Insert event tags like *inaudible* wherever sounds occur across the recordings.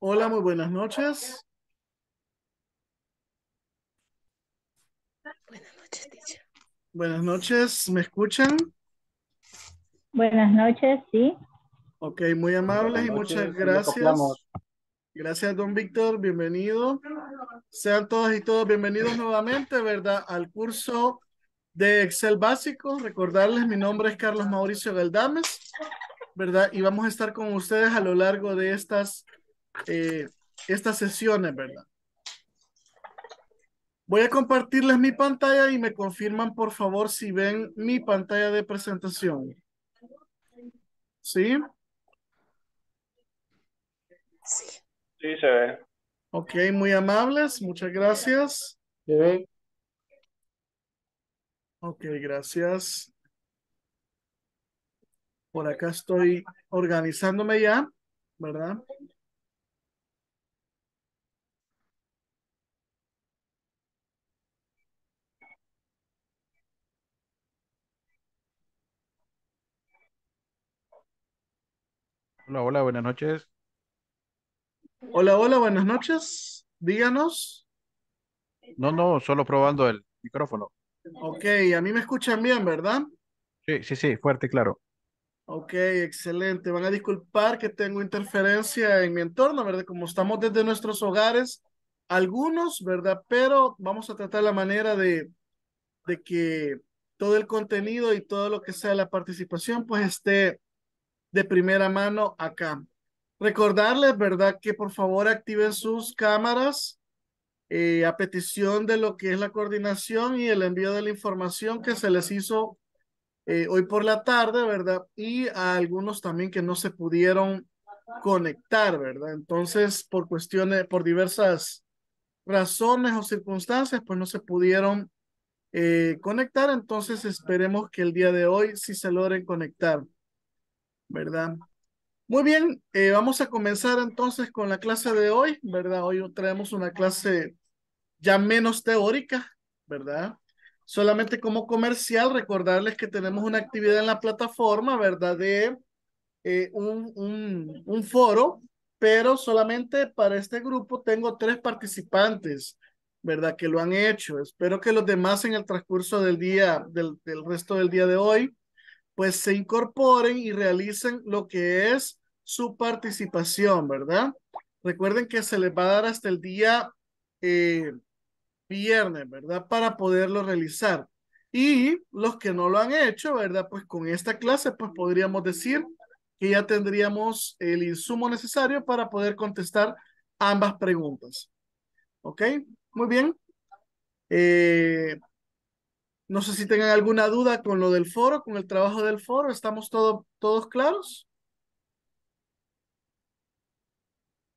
Hola, muy buenas noches. Buenas noches, Buenas noches, ¿me escuchan? Buenas noches, sí. Ok, muy amables y muchas gracias. Gracias, don Víctor, bienvenido. Sean todas y todos bienvenidos nuevamente, ¿verdad? Al curso de Excel básico. Recordarles, mi nombre es Carlos Mauricio Galdames, ¿verdad? Y vamos a estar con ustedes a lo largo de estas eh, estas sesiones, ¿verdad? Voy a compartirles mi pantalla y me confirman, por favor, si ven mi pantalla de presentación. ¿Sí? Sí. Sí, se ve. Ok, muy amables, muchas gracias. ¿Se Ok, gracias. Por acá estoy organizándome ya, ¿verdad? Hola, hola, buenas noches. Hola, hola, buenas noches. Díganos. No, no, solo probando el micrófono. Ok, a mí me escuchan bien, ¿verdad? Sí, sí, sí, fuerte claro. Ok, excelente. Van a disculpar que tengo interferencia en mi entorno, ¿verdad? Como estamos desde nuestros hogares, algunos, ¿verdad? Pero vamos a tratar la manera de, de que todo el contenido y todo lo que sea la participación, pues esté de primera mano acá. Recordarles, ¿verdad? Que por favor activen sus cámaras eh, a petición de lo que es la coordinación y el envío de la información que se les hizo eh, hoy por la tarde, ¿verdad? Y a algunos también que no se pudieron conectar, ¿verdad? Entonces, por cuestiones, por diversas razones o circunstancias, pues no se pudieron eh, conectar. Entonces, esperemos que el día de hoy sí se logren conectar. ¿verdad? Muy bien, eh, vamos a comenzar entonces con la clase de hoy, ¿verdad? Hoy traemos una clase ya menos teórica, ¿verdad? Solamente como comercial, recordarles que tenemos una actividad en la plataforma, ¿verdad? De eh, un, un, foro, pero solamente para este grupo tengo tres participantes, ¿verdad? Que lo han hecho. Espero que los demás en el transcurso del día, del resto del día de hoy, pues se incorporen y realicen lo que es su participación, ¿verdad? Recuerden que se les va a dar hasta el día eh, viernes, ¿verdad? Para poderlo realizar. Y los que no lo han hecho, ¿verdad? Pues con esta clase, pues podríamos decir que ya tendríamos el insumo necesario para poder contestar ambas preguntas. ¿Ok? Muy bien. Eh, no sé si tengan alguna duda con lo del foro, con el trabajo del foro. ¿Estamos todos claros?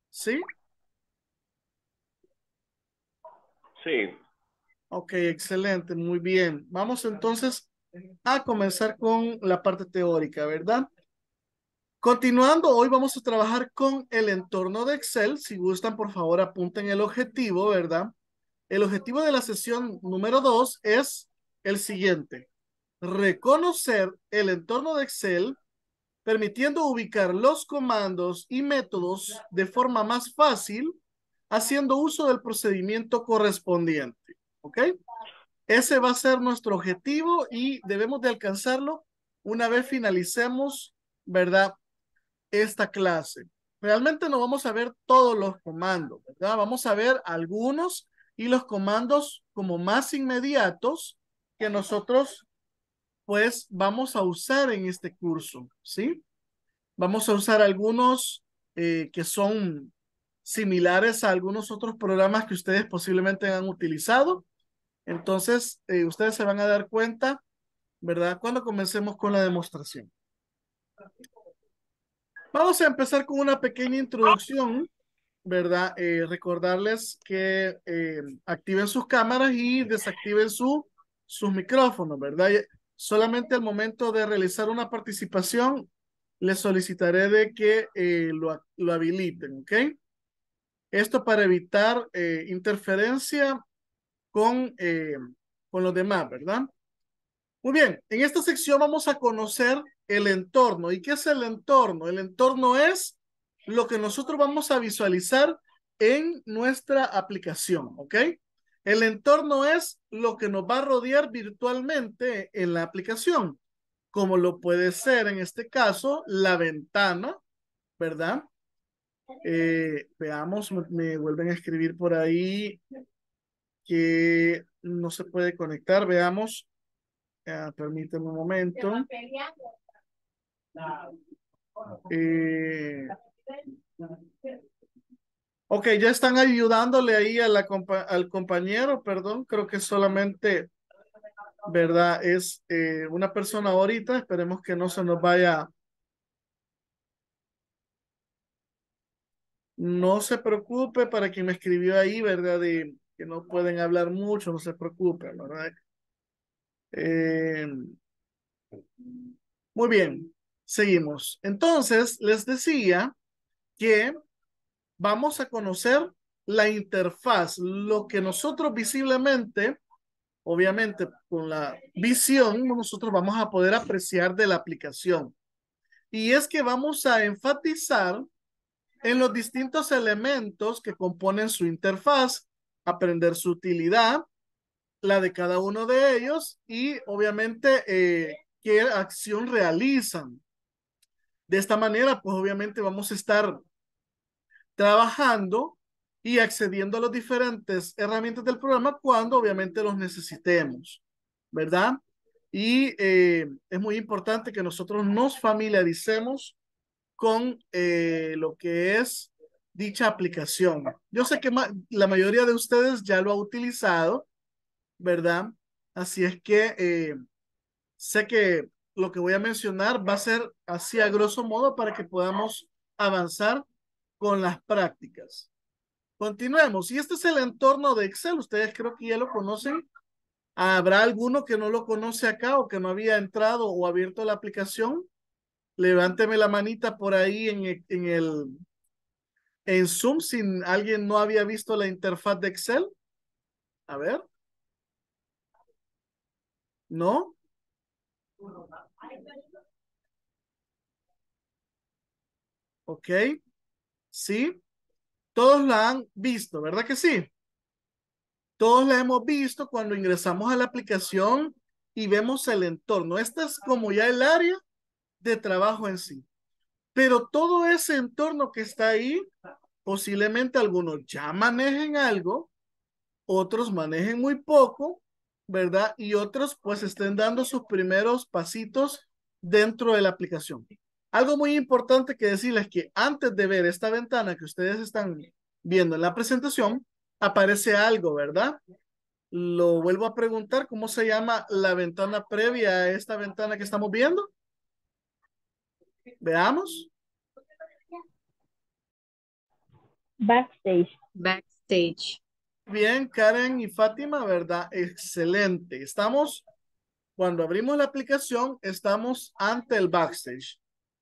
¿Sí? Sí. Ok, excelente, muy bien. Vamos entonces a comenzar con la parte teórica, ¿verdad? Continuando, hoy vamos a trabajar con el entorno de Excel. Si gustan, por favor, apunten el objetivo, ¿verdad? El objetivo de la sesión número 2 es el siguiente. Reconocer el entorno de Excel permitiendo ubicar los comandos y métodos de forma más fácil haciendo uso del procedimiento correspondiente. ¿Ok? Ese va a ser nuestro objetivo y debemos de alcanzarlo una vez finalicemos, ¿verdad? Esta clase. Realmente no vamos a ver todos los comandos, ¿verdad? Vamos a ver algunos y los comandos como más inmediatos que nosotros pues vamos a usar en este curso, ¿sí? Vamos a usar algunos eh, que son similares a algunos otros programas que ustedes posiblemente han utilizado. Entonces, eh, ustedes se van a dar cuenta, ¿verdad? Cuando comencemos con la demostración. Vamos a empezar con una pequeña introducción, ¿verdad? Eh, recordarles que activen sus cámaras y desactiven su sus micrófonos, ¿verdad? Solamente al momento de realizar una participación, les solicitaré de que eh, lo, lo, habiliten, ¿ok? Esto para evitar eh, interferencia con, eh, con los demás, ¿verdad? Muy bien, en esta sección vamos a conocer el entorno. ¿Y qué es el entorno? El entorno es lo que nosotros vamos a visualizar en nuestra aplicación, ¿ok? El entorno es lo que nos va a rodear virtualmente en la aplicación, como lo puede ser en este caso la ventana, ¿verdad? Eh, veamos, me, vuelven a escribir por ahí que no se puede conectar. Veamos. permíteme un momento. Ok, ya están ayudándole ahí al compañero, perdón, creo que solamente, ¿verdad? Es eh, una persona ahorita, esperemos que no se nos vaya. No se preocupe para quien me escribió ahí, ¿verdad? que no pueden hablar mucho, no se preocupe, ¿verdad? Em, muy bien, seguimos. Entonces, les decía que vamos a conocer la interfaz, lo que nosotros visiblemente, obviamente con la visión, nosotros vamos a poder apreciar de la aplicación. Y es que vamos a enfatizar en los distintos elementos que componen su interfaz, aprender su utilidad, la de cada uno de ellos y obviamente eh, qué acción realizan. De esta manera, pues obviamente vamos a estar trabajando y accediendo a las diferentes herramientas del programa cuando obviamente los necesitemos, ¿verdad? Y eh, es muy importante que nosotros nos familiaricemos con eh, lo que es dicha aplicación. Yo sé que la mayoría de ustedes ya lo ha utilizado, ¿verdad? Así es que eh, sé que lo que voy a mencionar va a ser así a grosso modo para que podamos avanzar con las prácticas. Continuemos. Y este es el entorno de Excel. Ustedes creo que ya lo conocen. ¿Habrá alguno que no lo conoce acá o que no había entrado o abierto la aplicación? Levánteme la manita por ahí en, e, el en Zoom si alguien no había visto la interfaz de Excel. A ver. ¿No? Ok. ¿sí? Todos la han visto, ¿verdad que sí? Todos la hemos visto cuando ingresamos a la aplicación y vemos el entorno. Esta es como ya el área de trabajo en sí. Pero todo ese entorno que está ahí, posiblemente algunos ya manejen algo, otros manejen muy poco, ¿verdad? Y otros pues estén dando sus primeros pasitos dentro de la aplicación. Algo muy importante que decirles que antes de ver esta ventana que ustedes están viendo en la presentación, aparece algo, ¿verdad? Lo vuelvo a preguntar, ¿cómo se llama la ventana previa a esta ventana que estamos viendo? Veamos. Backstage. Backstage. Bien, Karen y Fátima, ¿verdad? Excelente. Estamos, cuando abrimos la aplicación, estamos ante el backstage.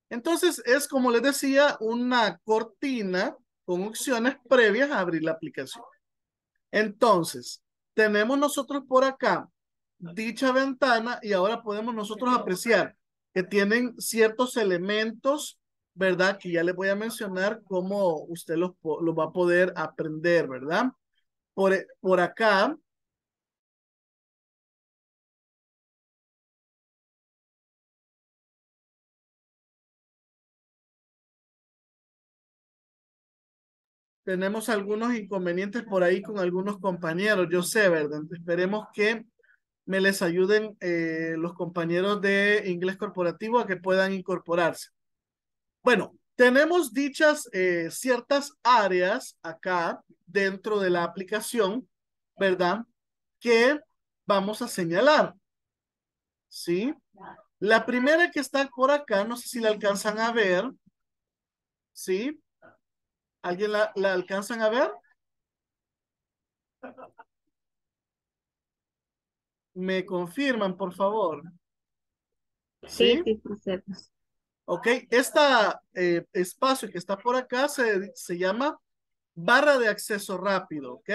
Entonces es, como les decía, una cortina con opciones previas a abrir la aplicación. Entonces, tenemos nosotros por acá dicha ventana y ahora podemos nosotros apreciar que tienen ciertos elementos, ¿verdad? Que ya les voy a mencionar cómo usted los, va a poder aprender, ¿verdad? Por, e-, por acá tenemos algunos inconvenientes por ahí con algunos compañeros, yo sé, ¿verdad? Esperemos que me les ayuden eh, los compañeros de inglés corporativo a que puedan incorporarse. Bueno, tenemos dichas eh, ciertas áreas acá dentro de la aplicación, ¿verdad? Que vamos a señalar. ¿Sí? La primera que está por acá, no sé si la alcanzan a ver, ¿sí? ¿Alguien la, alcanzan a ver? ¿Me confirman, por favor? Sí, sí, Ok, este espacio que está por acá se, se llama barra de acceso rápido, ¿ok?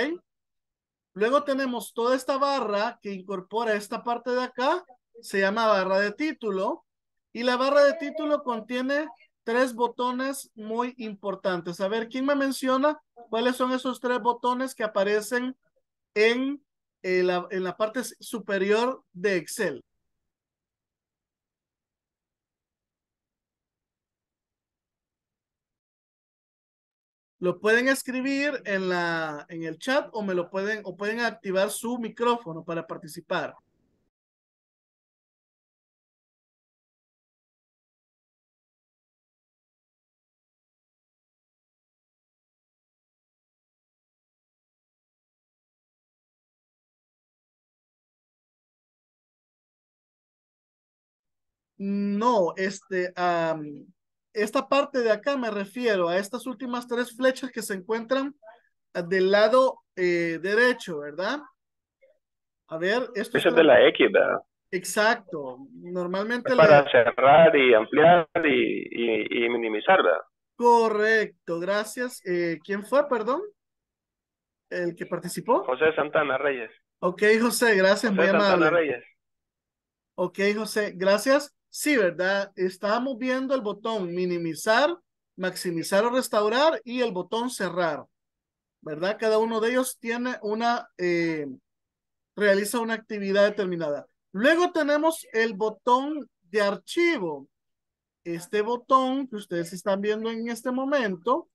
Luego tenemos toda esta barra que incorpora esta parte de acá, se llama barra de título, y la barra de título contiene tres botones muy importantes. A ver, ¿quién me menciona cuáles son esos tres botones que aparecen en, eh, la, en la parte superior de Excel? Lo pueden escribir en, la, en el chat o me lo pueden, o pueden activar su micrófono para participar. No, este, esta parte de acá me refiero a estas últimas tres flechas que se encuentran ah, del lado eh, derecho, ¿verdad? A ver, esto es de la X, ¿verdad? Exacto. Normalmente para cerrar y ampliar y, minimizarla. Correcto, gracias. Eh, ¿Quién fue, perdón? ¿El que participó? José Santana Reyes. Ok, José, gracias, José Santana Reyes. Ok, José, gracias. Sí, ¿verdad? Estábamos viendo el botón minimizar, maximizar o restaurar y el botón cerrar, ¿verdad? Cada uno de ellos tiene una, eh, realiza una actividad determinada. Luego tenemos el botón de archivo. Este botón que ustedes están viendo en este momento,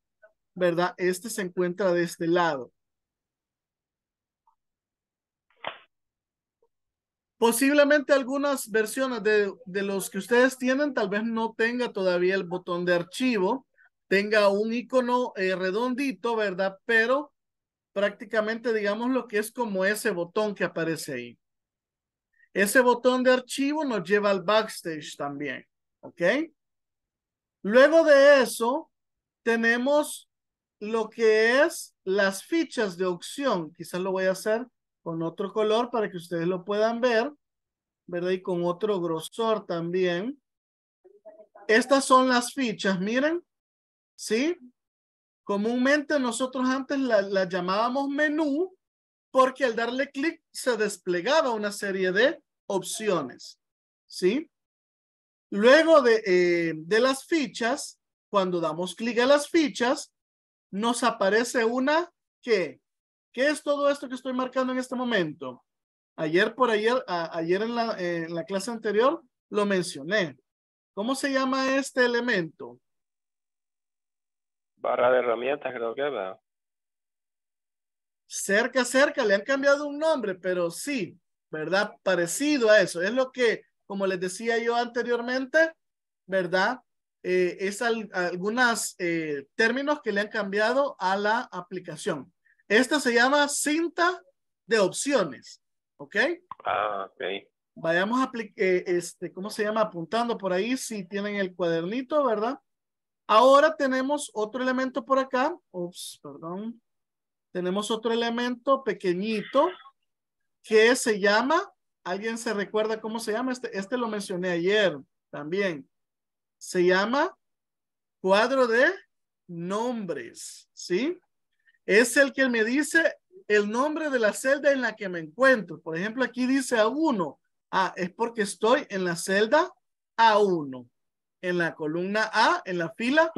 ¿verdad? Este se encuentra de este lado. Posiblemente algunas versiones de, los que ustedes tienen tal vez no tenga todavía el botón de archivo, tenga un icono eh, redondito, ¿verdad? Pero prácticamente digamos lo que es como ese botón que aparece ahí. Ese botón de archivo nos lleva al backstage también, ¿ok? Luego de eso, tenemos lo que es las fichas de opción. Quizás lo voy a hacer con otro color para que ustedes lo puedan ver, ¿verdad? Y con otro grosor también. Estas son las fichas, miren, ¿sí? Comúnmente nosotros antes las la llamábamos menú porque al darle clic se desplegaba una serie de opciones, ¿sí? Luego de, eh, de las fichas, cuando damos clic a las fichas, nos aparece una que ¿Qué es todo esto que estoy marcando en este momento? Ayer por ayer, ayer en la, clase anterior lo mencioné. ¿Cómo se llama este elemento? Barra de herramientas, creo que verdad. Cerca, cerca, le han cambiado un nombre, pero sí, ¿verdad? Parecido a eso. Es lo que, como les decía yo anteriormente, ¿verdad? Eh, es algunos eh, términos que le han cambiado a la aplicación. Esta se llama cinta de opciones. ¿Ok? Ah, ok. Vayamos a, eh, este, ¿cómo se llama? Apuntando por ahí si tienen el cuadernito, ¿verdad? Ahora tenemos otro elemento por acá. Ups, perdón. Tenemos otro elemento pequeñito que se llama, ¿alguien se recuerda cómo se llama? Este, este lo mencioné ayer también. Se llama cuadro de nombres, ¿sí? es el que me dice el nombre de la celda en la que me encuentro. Por ejemplo, aquí dice A1. Ah, es porque estoy en la celda A1. En la columna A, en la fila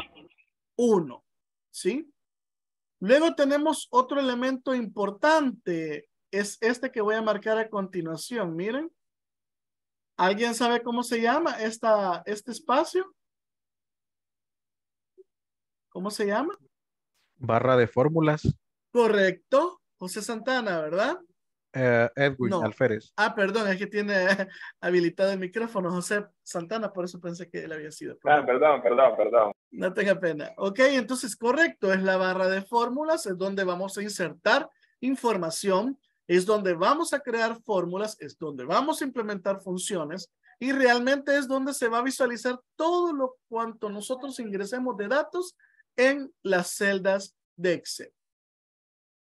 1. ¿Sí? Luego tenemos otro elemento importante. Es este que voy a marcar a continuación. Miren. ¿Alguien sabe cómo se llama esta, este espacio? ¿Cómo se llama? barra de fórmulas. Correcto, José Santana, ¿verdad? Eh, Edwin Alférez. Ah, perdón, es que tiene *laughs* habilitado el micrófono José Santana, por eso pensé que él había sido. Ah, perdón, perdón, perdón. No tenga pena. Ok, entonces correcto, es la barra de fórmulas, es donde vamos a insertar información, es donde vamos a crear fórmulas, es donde vamos a implementar funciones y realmente es donde se va a visualizar todo lo cuanto nosotros ingresemos de datos en las celdas de Excel.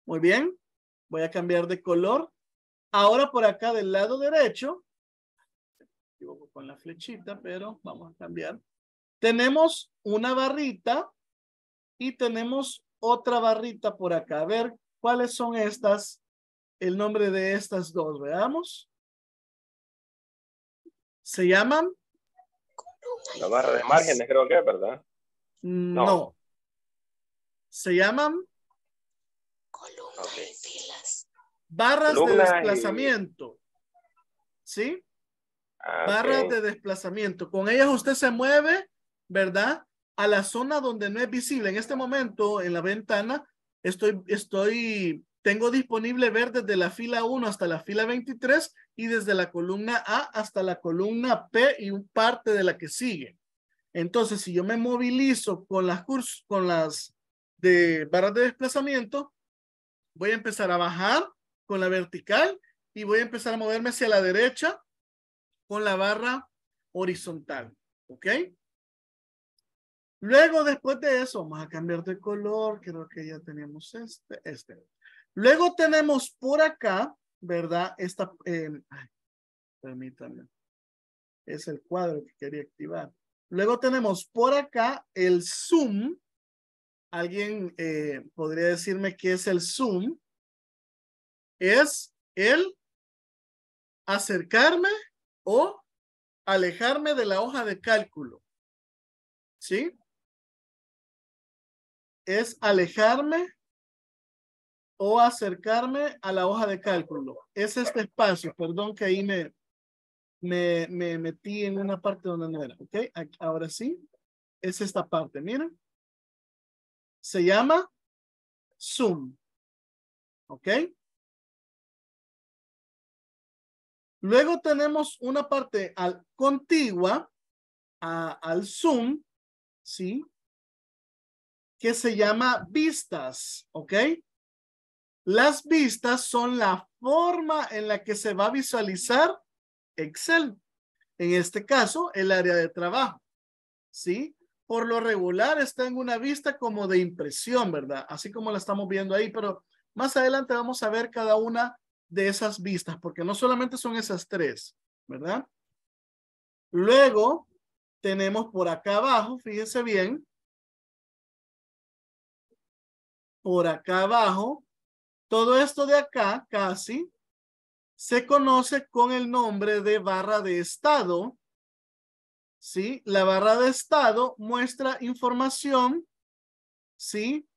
Muy bien, voy a cambiar de color. Ahora por acá del lado derecho, equivoco con la flechita, pero vamos a cambiar. Tenemos una barrita y tenemos otra barrita por acá. A ver, ¿cuáles son estas? El nombre de estas dos, veamos. Se llaman. La barra de márgenes, creo que, es ¿verdad? Mm, no se llaman filas. Barras de desplazamiento. ¿Sí? Ah, barras de desplazamiento. Con ellas usted se mueve, ¿verdad? A la zona donde no es visible. En este momento, en la ventana, estoy, estoy, tengo disponible ver desde la fila 1 hasta la fila 23 y desde la columna A hasta la columna P y parte de la que sigue. Entonces, si yo me movilizo con las, con las de barras de desplazamiento, voy a empezar a bajar con la vertical y voy a empezar a moverme hacia la derecha con la barra horizontal. ¿Ok? Luego, después de eso, vamos a cambiar de color. Creo que ya tenemos este. este. Luego tenemos por acá, ¿verdad? Esta, em, Es el cuadro que quería activar. Luego tenemos por acá el zoom, alguien eh, podría decirme que es el zoom, es el acercarme o alejarme de la hoja de cálculo. ¿Sí? Es alejarme o acercarme a la hoja de cálculo. Es este espacio, perdón que ahí me, me, me metí en una parte donde no era, Ahora sí, es esta parte, miren se llama Zoom. ¿Ok? Luego tenemos una parte al, contigua al Zoom, ¿sí? Que se llama vistas, ¿ok? Las vistas son la forma en la que se va a visualizar Excel. En este caso, el área de trabajo, ¿sí? por lo regular está en una vista como de impresión, ¿verdad? Así como la estamos viendo ahí, pero más adelante vamos a ver cada una de esas vistas, porque no solamente son esas tres, ¿verdad? Luego tenemos por acá abajo, fíjese bien, por acá abajo, todo esto de acá casi se conoce con el nombre de barra de estado ¿sí? La barra de estado muestra información, ¿sí?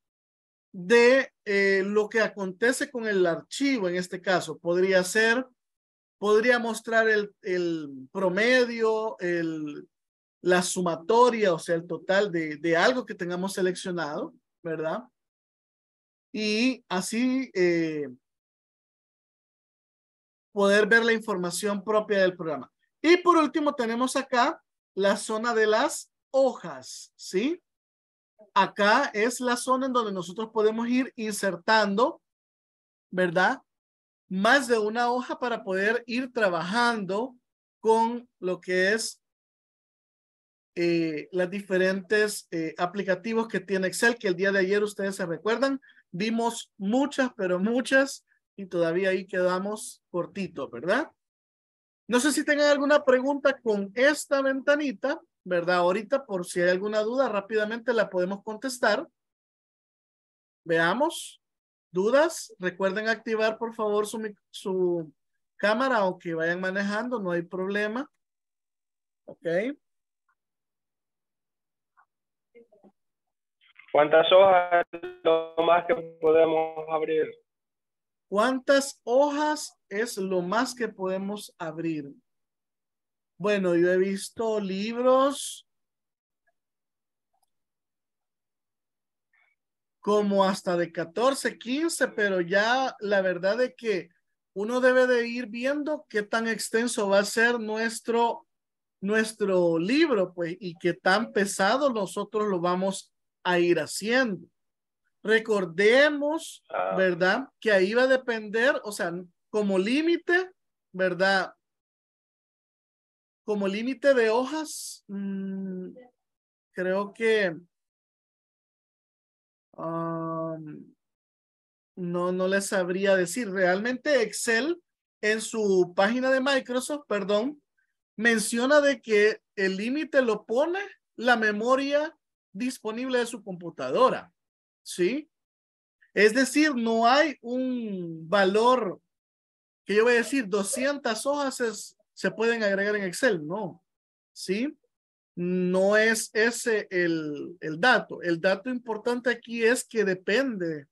De eh, lo que acontece con el archivo en este caso. Podría ser, podría mostrar el, promedio, la sumatoria, o sea, el total de, algo que tengamos seleccionado, ¿verdad? Y así eh, poder ver la información propia del programa. Y por último tenemos acá la zona de las hojas, ¿sí? Acá es la zona en donde nosotros podemos ir insertando, ¿verdad? Más de una hoja para poder ir trabajando con lo que es eh, las diferentes eh, aplicativos que tiene Excel, que el día de ayer ustedes se recuerdan, vimos muchas, pero muchas, y todavía ahí quedamos cortitos, ¿verdad? No sé si tengan alguna pregunta con esta ventanita, ¿verdad? Ahorita, por si hay alguna duda, rápidamente la podemos contestar. Veamos. ¿Dudas? Recuerden activar, por favor, su, cámara o que vayan manejando, no hay problema. Ok. ¿Cuántas hojas más que podemos abrir? ¿Cuántas hojas es lo más que podemos abrir? Bueno, yo he visto libros como hasta de 14, 15, pero ya la verdad es que uno debe de ir viendo qué tan extenso va a ser nuestro, nuestro libro, pues, y qué tan pesado nosotros lo vamos a ir haciendo. Recordemos, ah. ¿verdad? Que ahí va a depender, o sea, como límite, ¿verdad? Como límite de hojas, mm, creo que no, no les sabría decir. Realmente Excel en su página de Microsoft, perdón, menciona de que el límite lo pone la memoria disponible de su computadora. ¿sí? Es decir, no hay un valor que yo voy a decir 200 hojas se pueden agregar en Excel, no, ¿sí? No es ese el, dato. El dato importante aquí es que depende,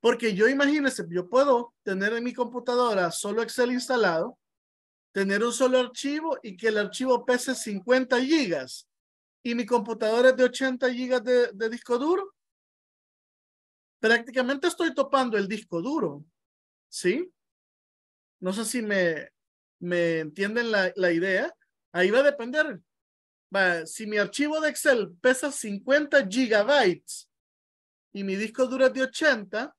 porque yo imagínense, yo puedo tener en mi computadora solo Excel instalado, tener un solo archivo y que el archivo pese 50 gigas y mi computadora es de 80 gigas de disco duro prácticamente estoy topando el disco duro, ¿sí? No sé si me, me entienden la, idea. Ahí va a depender. si mi archivo de Excel pesa 50 gigabytes y mi disco duro es de 80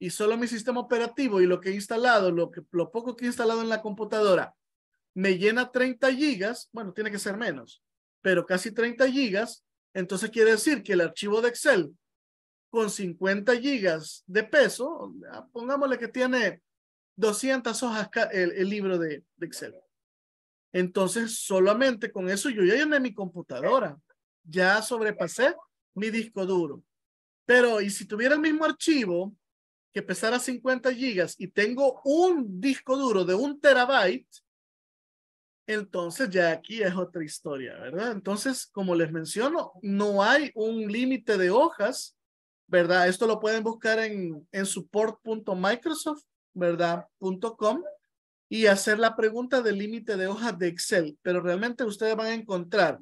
y solo mi sistema operativo y lo que he instalado, lo, lo poco que he instalado en la computadora, me llena 30 gigas, bueno, tiene que ser menos, pero casi 30 gigas, entonces quiere decir que el archivo de Excel con 50 gigas de peso, pongámosle que tiene 200 hojas el, libro de, de, Excel. Entonces, solamente con eso yo ya llené mi computadora, ya sobrepasé mi disco duro. Pero, ¿y si tuviera el mismo archivo que pesara 50 gigas y tengo un disco duro de un terabyte? Entonces ya aquí es otra historia, ¿verdad? Entonces, como les menciono, no hay un límite de hojas ¿verdad? Esto lo pueden buscar en, en support.microsoft.com y hacer la pregunta del límite de hojas de Excel, pero realmente ustedes van a encontrar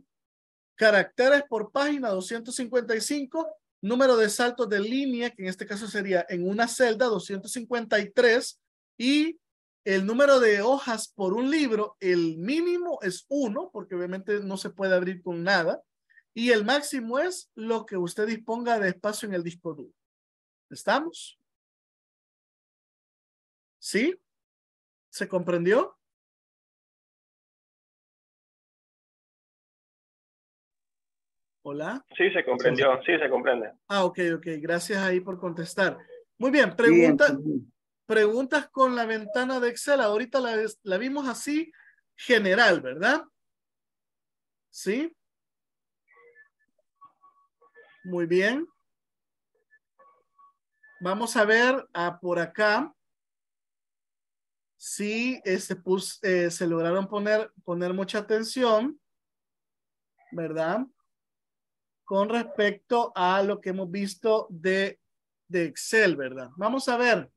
caracteres por página 255, número de saltos de línea, que en este caso sería en una celda 253, y el número de hojas por un libro, el mínimo es uno, porque obviamente no se puede abrir con nada y el máximo es lo que usted disponga de espacio en el disco duro. ¿Estamos? ¿Sí? ¿Se comprendió? Hola. Sí, se comprendió, sí, se comprende. Ah, ok, ok, gracias ahí por contestar. Muy bien, preguntas con la ventana de Excel. Ahorita la vimos así, general, ¿verdad? Sí. Muy bien. Vamos a ver a ah, por acá si este, eh, se lograron poner, mucha atención, ¿verdad? Con respecto a lo que hemos visto de, de Excel, ¿verdad? Vamos a ver.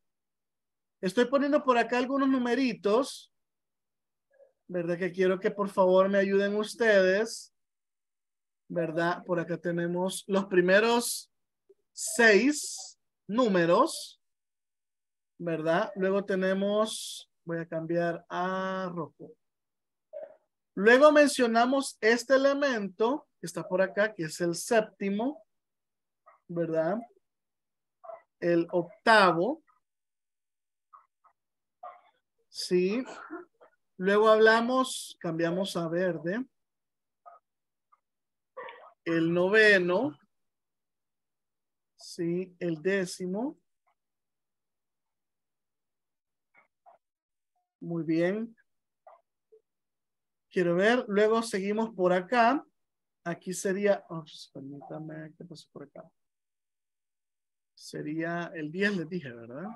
Estoy poniendo por acá algunos numeritos, ¿verdad? Que quiero que por favor me ayuden ustedes ¿verdad? Por acá tenemos los primeros seis números, ¿verdad? Luego tenemos, voy a cambiar a rojo. Luego mencionamos este elemento que está por acá, que es el séptimo, ¿verdad? El octavo. Sí. Luego hablamos, cambiamos a verde el noveno, sí, el décimo. Muy bien. Quiero ver, luego seguimos por acá. Aquí sería, oh, permítame, ¿qué pasó por acá? Sería el 10, les dije, ¿verdad?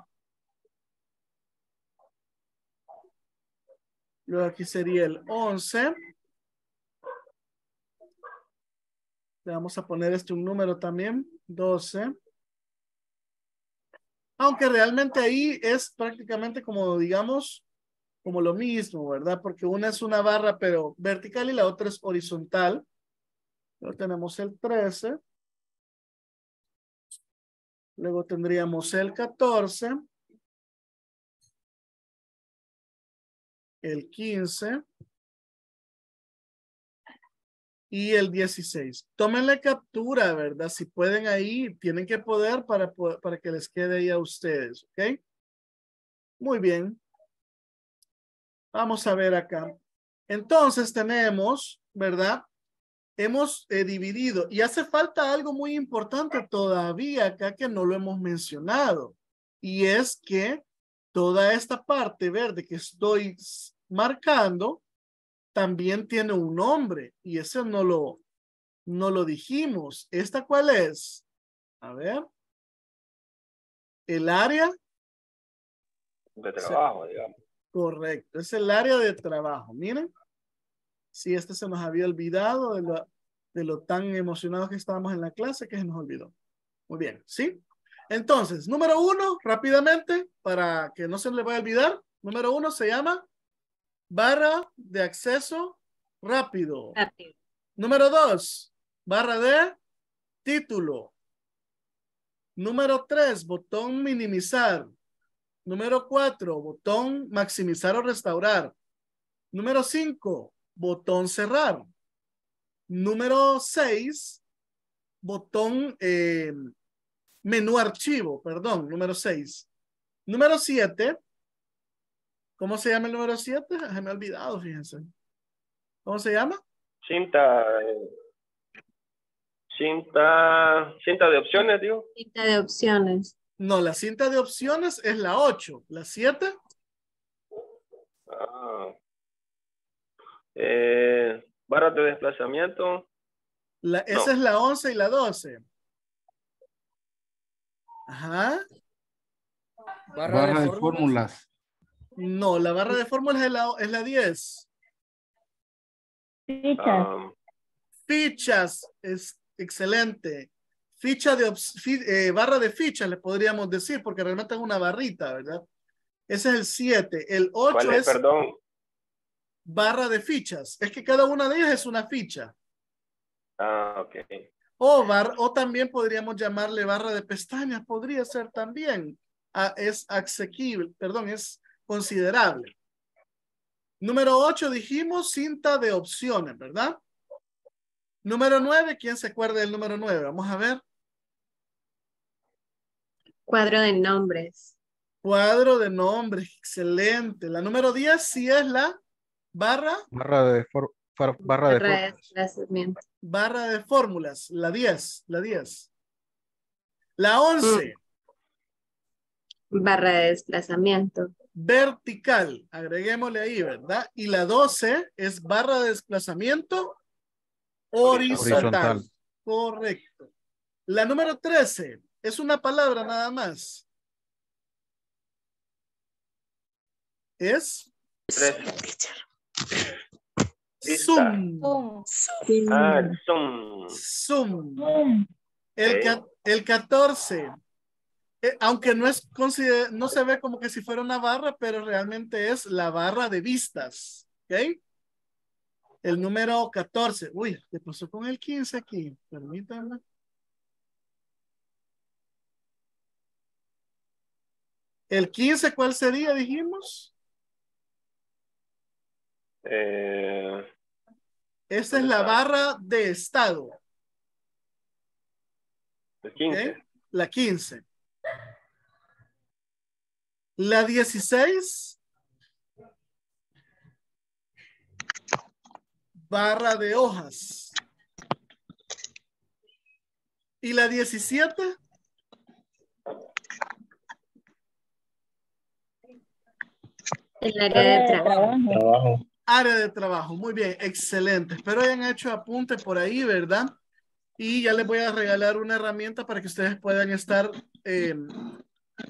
Luego aquí sería el 11. Le vamos a poner este un número también, 12. Aunque realmente ahí es prácticamente como, digamos, como lo mismo, ¿verdad? Porque una es una barra, pero vertical y la otra es horizontal. Luego tenemos el 13. Luego tendríamos el 14. El 15 y el 16. la captura, ¿verdad? Si pueden ahí, tienen que poder para, para que les quede ahí a ustedes, ¿ok? Muy bien. Vamos a ver acá. Entonces tenemos, ¿verdad? Hemos eh, dividido y hace falta algo muy importante todavía acá que no lo hemos mencionado y es que toda esta parte verde que estoy marcando también tiene un nombre y ese no lo, no lo dijimos. ¿Esta cuál es? A ver. El área. De trabajo, digamos. Correcto, es el área de trabajo. Miren, si este se nos había olvidado de lo, de lo tan emocionados que estábamos en la clase que se nos olvidó. Muy bien, ¿sí? Entonces, número uno, rápidamente, para que no se le vaya a olvidar, número uno se llama barra de acceso rápido. Número dos, barra de título. Número tres, botón minimizar. Número cuatro, botón maximizar o restaurar. Número cinco, botón cerrar. Número seis, botón eh, menú archivo, perdón, número seis. Número siete, ¿Cómo se llama el número 7? Se me ha olvidado, fíjense. ¿Cómo se llama? Cinta. Eh, cinta. Cinta de opciones, digo. Cinta de opciones. No, la cinta de opciones es la 8. ¿La 7? Ah. Eh, de desplazamiento. esa es la 11 y la 12. Ajá. Barra, de fórmulas. No, la barra de fórmulas es la, es la 10. Fichas. Ah. Fichas, es excelente. Ficha de eh, barra de fichas, le podríamos decir, porque realmente es una barrita, ¿verdad? Ese es el 7. El 8 es, perdón? barra de fichas. Es que cada una de ellas es una ficha. Ah, ok. O, también podríamos llamarle barra de pestañas, podría ser también. Ah, es asequible, perdón, es considerable. Número 8, dijimos cinta de opciones, ¿verdad? Número 9, ¿quién se acuerda del número 9? Vamos a ver. Cuadro de nombres. Cuadro de nombres, excelente. La número 10 sí es la barra. Barra de, barra de, fórmulas. de fórmulas, la 10, la diez. La 11, barra de desplazamiento. Vertical, agreguémosle ahí, ¿verdad? Y la 12 es barra de desplazamiento horizontal. Correcto. La número 13 es una palabra nada más. Es ah, Zoom. Zoom. Zoom. Zoom. El, el 14 eh, aunque no, es no se ve como que si fuera una barra, pero realmente es la barra de vistas. ¿Ok? El número 14. Uy, ¿qué pasó con el 15 aquí? Permítanme. ¿El 15 cuál sería, dijimos? Eh, Esta es la barra de estado. El 15. La 15. La 16 barra de hojas. ¿Y la 17? El área de trabajo. Área de trabajo. Muy bien, excelente. Espero hayan hecho apunte por ahí, ¿verdad? Y ya les voy a regalar una herramienta para que ustedes puedan estar eh,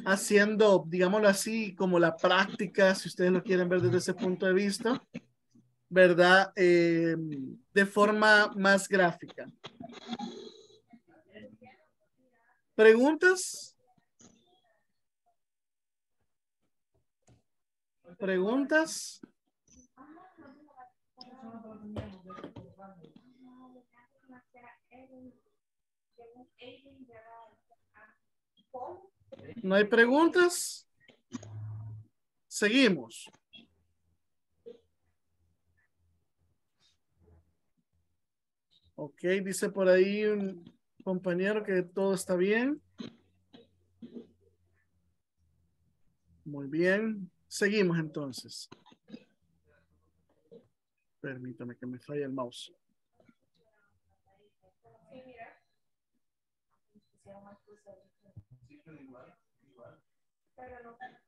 haciendo, digámoslo así, como la práctica, si ustedes lo quieren ver desde ese punto de vista, ¿verdad? Em, de forma más gráfica. ¿Preguntas? ¿Preguntas? ¿Preguntas? ¿No hay preguntas? Seguimos. Ok, dice por ahí un compañero que todo está bien. Muy bien. Seguimos entonces. Permítame que me falle el mouse. Sí,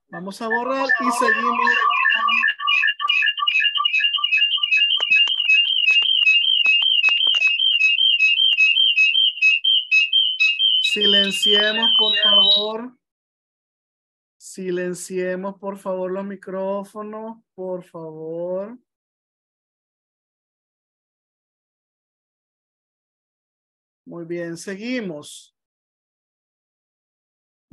Vamos a borrar y seguimos. Silenciemos, por favor. Silenciemos, por favor, los micrófonos, por favor. Muy bien, seguimos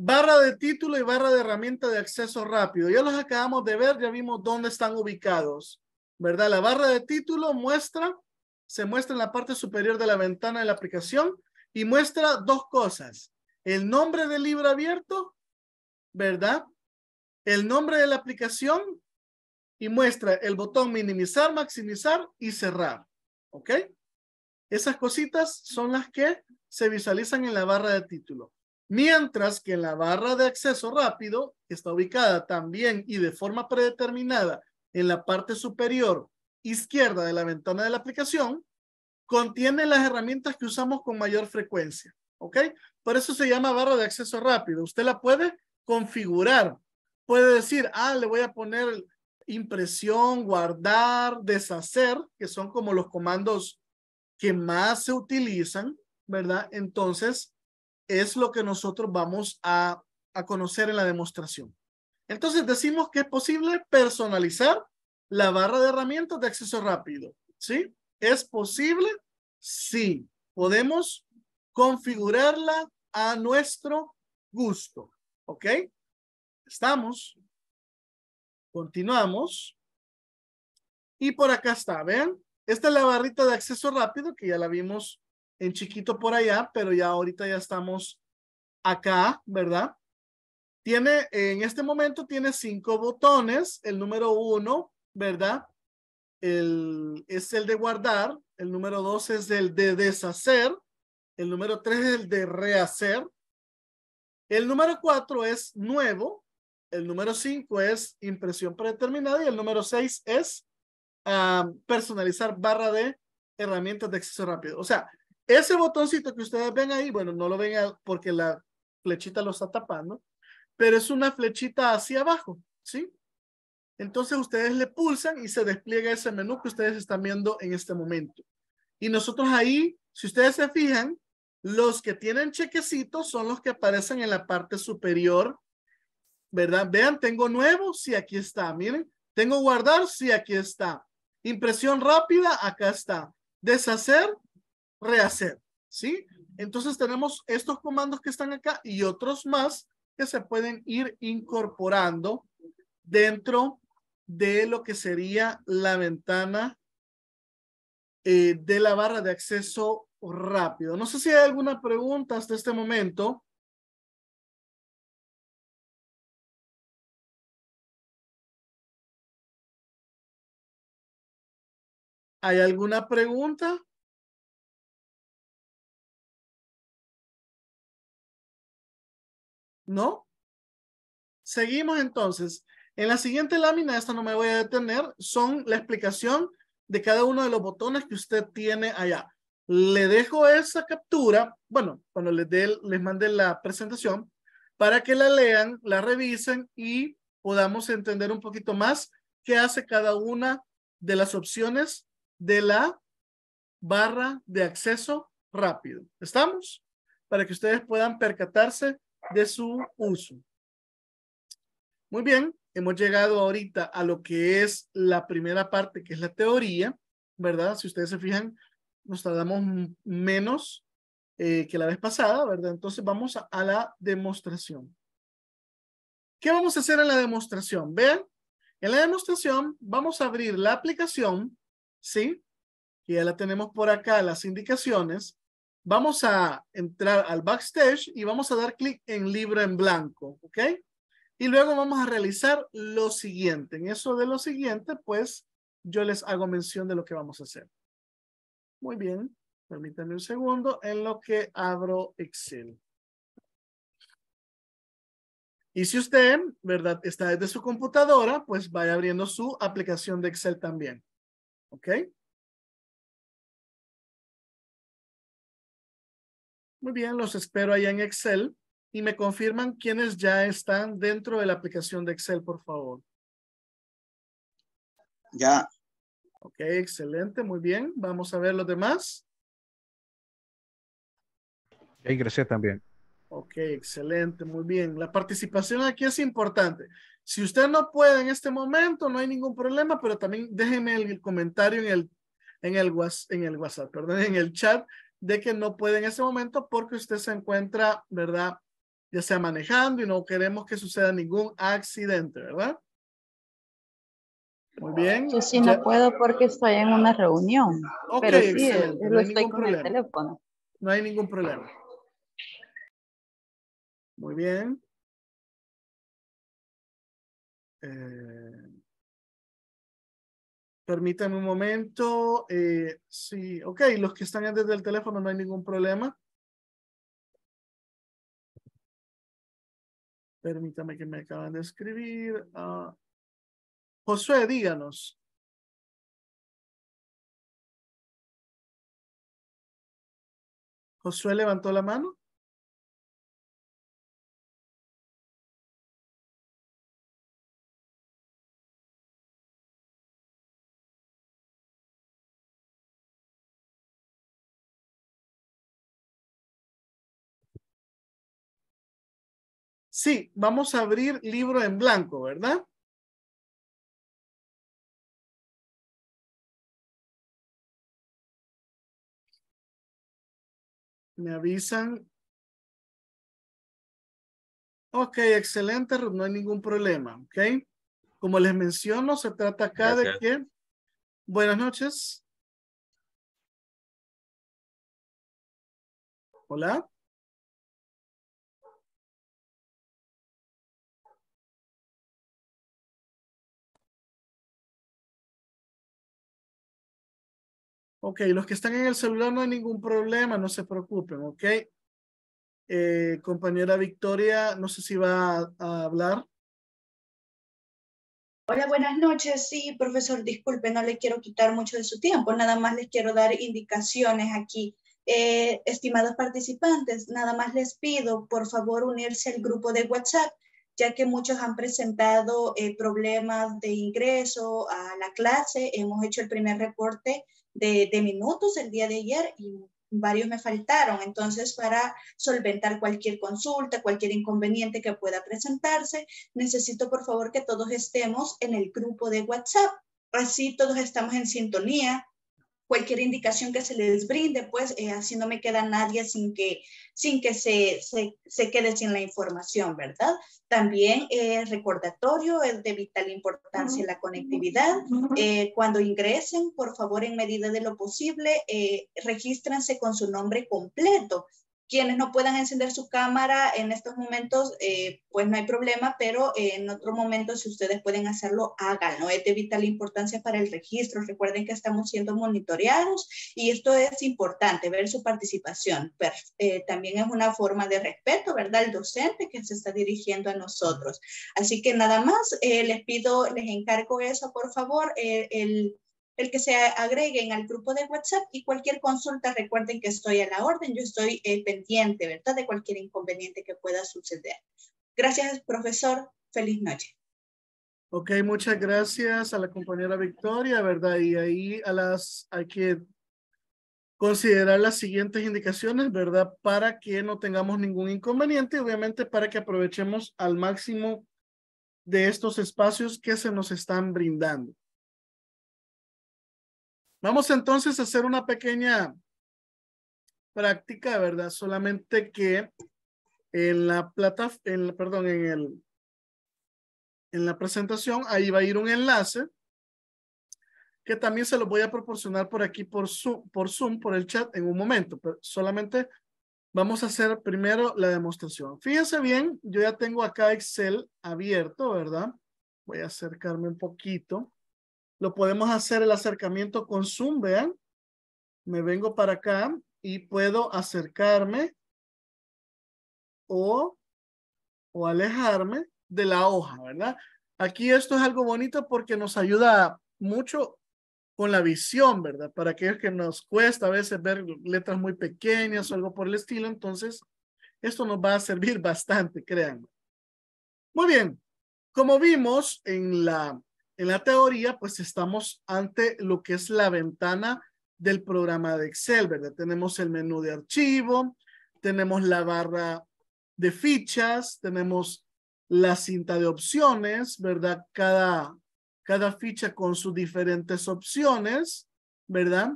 barra de título y barra de herramienta de acceso rápido. Ya los acabamos de ver, ya vimos dónde están ubicados, ¿verdad? La barra de título muestra, se muestra en la parte superior de la ventana de la aplicación y muestra dos cosas. El nombre del libro abierto, ¿verdad? El nombre de la aplicación y muestra el botón minimizar, maximizar y cerrar, ¿ok? Esas cositas son las que se visualizan en la barra de título. Mientras que la barra de acceso rápido está ubicada también y de forma predeterminada en la parte superior izquierda de la ventana de la aplicación, contiene las herramientas que usamos con mayor frecuencia. ¿Ok? Por eso se llama barra de acceso rápido. Usted la puede configurar. Puede decir, ah, le voy a poner impresión, guardar, deshacer, que son como los comandos que más se utilizan, ¿verdad? Entonces, es lo que nosotros vamos a, conocer en la demostración. Entonces decimos que es posible personalizar la barra de herramientas de acceso rápido. ¿Sí? ¿Es posible? Sí. Podemos configurarla a nuestro gusto. ¿Ok? Estamos. Continuamos. Y por acá está, vean. Esta es la barrita de acceso rápido que ya la vimos en chiquito por allá, pero ya ahorita ya estamos acá, ¿verdad? Tiene, en este momento tiene cinco botones. El número uno, ¿verdad? El, es el de guardar. El número dos es el de deshacer. El número tres es el de rehacer. El número cuatro es nuevo. El número cinco es impresión predeterminada. Y el número seis es ah, personalizar barra de herramientas de acceso rápido. O sea, ese botoncito que ustedes ven ahí, bueno, no lo ven porque la flechita lo está tapando, pero es una flechita hacia abajo, ¿sí? Entonces ustedes le pulsan y se despliega ese menú que ustedes están viendo en este momento. Y nosotros ahí, si ustedes se fijan, los que tienen chequecitos son los que aparecen en la parte superior, ¿verdad? Vean, tengo nuevo, sí, aquí está, miren. Tengo guardar, sí, aquí está. Impresión rápida, acá está. Deshacer, rehacer, ¿sí? Entonces tenemos estos comandos que están acá y otros más que se pueden ir incorporando dentro de lo que sería la ventana eh, de la barra de acceso rápido. No sé si hay alguna pregunta hasta este momento. ¿Hay alguna pregunta? ¿no? Seguimos entonces. En la siguiente lámina, esta no me voy a detener, son la explicación de cada uno de los botones que usted tiene allá. Le dejo esa captura, bueno, cuando les, dé, les mande la presentación, para que la lean, la revisen y podamos entender un poquito más qué hace cada una de las opciones de la barra de acceso rápido. ¿Estamos? Para que ustedes puedan percatarse de su uso. Muy bien, hemos llegado ahorita a lo que es la primera parte, que es la teoría, ¿verdad? Si ustedes se fijan, nos tardamos menos eh, que la vez pasada, ¿verdad? Entonces vamos a, la demostración. ¿Qué vamos a hacer en la demostración? Vean, en la demostración vamos a abrir la aplicación, ¿sí? Que ya la tenemos por acá, las indicaciones. Vamos a entrar al backstage y vamos a dar clic en libro en blanco, ¿ok? Y luego vamos a realizar lo siguiente. En eso de lo siguiente, pues yo les hago mención de lo que vamos a hacer. Muy bien, permítanme un segundo en lo que abro Excel. Y si usted, ¿verdad? Está desde su computadora, pues vaya abriendo su aplicación de Excel también. ¿Ok? Muy bien, los espero allá en Excel y me confirman quienes ya están dentro de la aplicación de Excel, por favor. Ya. Ok, excelente, muy bien. Vamos a ver los demás. Ya ingresé también. Ok, excelente, muy bien. La participación aquí es importante. Si usted no puede en este momento, no hay ningún problema, pero también déjenme el comentario en el, en el, en el WhatsApp, perdón, en el chat de que no puede en ese momento porque usted se encuentra, ¿verdad? Ya sea manejando y no queremos que suceda ningún accidente, ¿verdad? Muy bien. Yo sí no puedo porque estoy en una reunión. Ok, pero sí, no estoy con el teléfono. No hay ningún problema. Muy bien. Eh, Permítame un momento. Eh, sí, ok, los que están desde el teléfono no hay ningún problema. Permítame que me acaban de escribir. Ah, Josué, díganos. Josué levantó la mano. Sí, vamos a abrir libro en blanco, ¿verdad? Me avisan. Ok, excelente, no hay ningún problema, ¿ok? Como les menciono, se trata acá de que... Buenas noches. Hola. Ok, los que están en el celular no hay ningún problema, no se preocupen, ok. Eh, compañera Victoria, no sé si va a, hablar. Hola, buenas noches. Sí, profesor, disculpe, no le quiero quitar mucho de su tiempo, nada más les quiero dar indicaciones aquí. Eh, estimados participantes, nada más les pido, por favor, unirse al grupo de WhatsApp, ya que muchos han presentado eh, problemas de ingreso a la clase. Hemos hecho el primer reporte de, minutos el día de ayer y varios me faltaron. Entonces, para solventar cualquier consulta, cualquier inconveniente que pueda presentarse, necesito por favor que todos estemos en el grupo de WhatsApp. Así todos estamos en sintonía, cualquier indicación que se les brinde, pues eh, así no me queda nadie sin que, sin que se, se, quede sin la información, ¿verdad? También eh, recordatorio, es de vital importancia la conectividad. Eh, cuando ingresen, por favor, en medida de lo posible, eh, regístrense con su nombre completo quienes no puedan encender su cámara en estos momentos, eh, pues no hay problema, pero eh, en otro momento, si ustedes pueden hacerlo, háganlo. Es de vital importancia para el registro. Recuerden que estamos siendo monitoreados y esto es importante, ver su participación. Eh, también es una forma de respeto, ¿verdad? El docente que se está dirigiendo a nosotros. Así que nada más, les pido, les encargo eso, por favor, el el que se agreguen al grupo de WhatsApp y cualquier consulta, recuerden que estoy a la orden, yo estoy eh, pendiente, ¿verdad? De cualquier inconveniente que pueda suceder. Gracias, profesor. Feliz noche. Ok, muchas gracias a la compañera Victoria, ¿verdad? Y ahí a las, hay que considerar las siguientes indicaciones, ¿verdad? Para que no tengamos ningún inconveniente, obviamente para que aprovechemos al máximo de estos espacios que se nos están brindando. Vamos entonces a hacer una pequeña práctica, ¿verdad? Solamente que en la plata, en perdón, en el, en la presentación, ahí va a ir un enlace que también se lo voy a proporcionar por aquí por Zoom, por Zoom, por el chat en un momento, pero solamente vamos a hacer primero la demostración. Fíjense bien, yo ya tengo acá Excel abierto, ¿verdad? Voy a acercarme un poquito. Lo podemos hacer el acercamiento con Zoom, vean. Me vengo para acá y puedo acercarme o, o alejarme de la hoja, ¿verdad? Aquí esto es algo bonito porque nos ayuda mucho con la visión, ¿verdad? Para aquellos que nos cuesta a veces ver letras muy pequeñas o algo por el estilo, entonces esto nos va a servir bastante, créanme. Muy bien, como vimos en la en la teoría, pues estamos ante lo que es la ventana del programa de Excel, ¿verdad? Tenemos el menú de archivo, tenemos la barra de fichas, tenemos la cinta de opciones, ¿verdad? Cada, cada ficha con sus diferentes opciones, ¿verdad?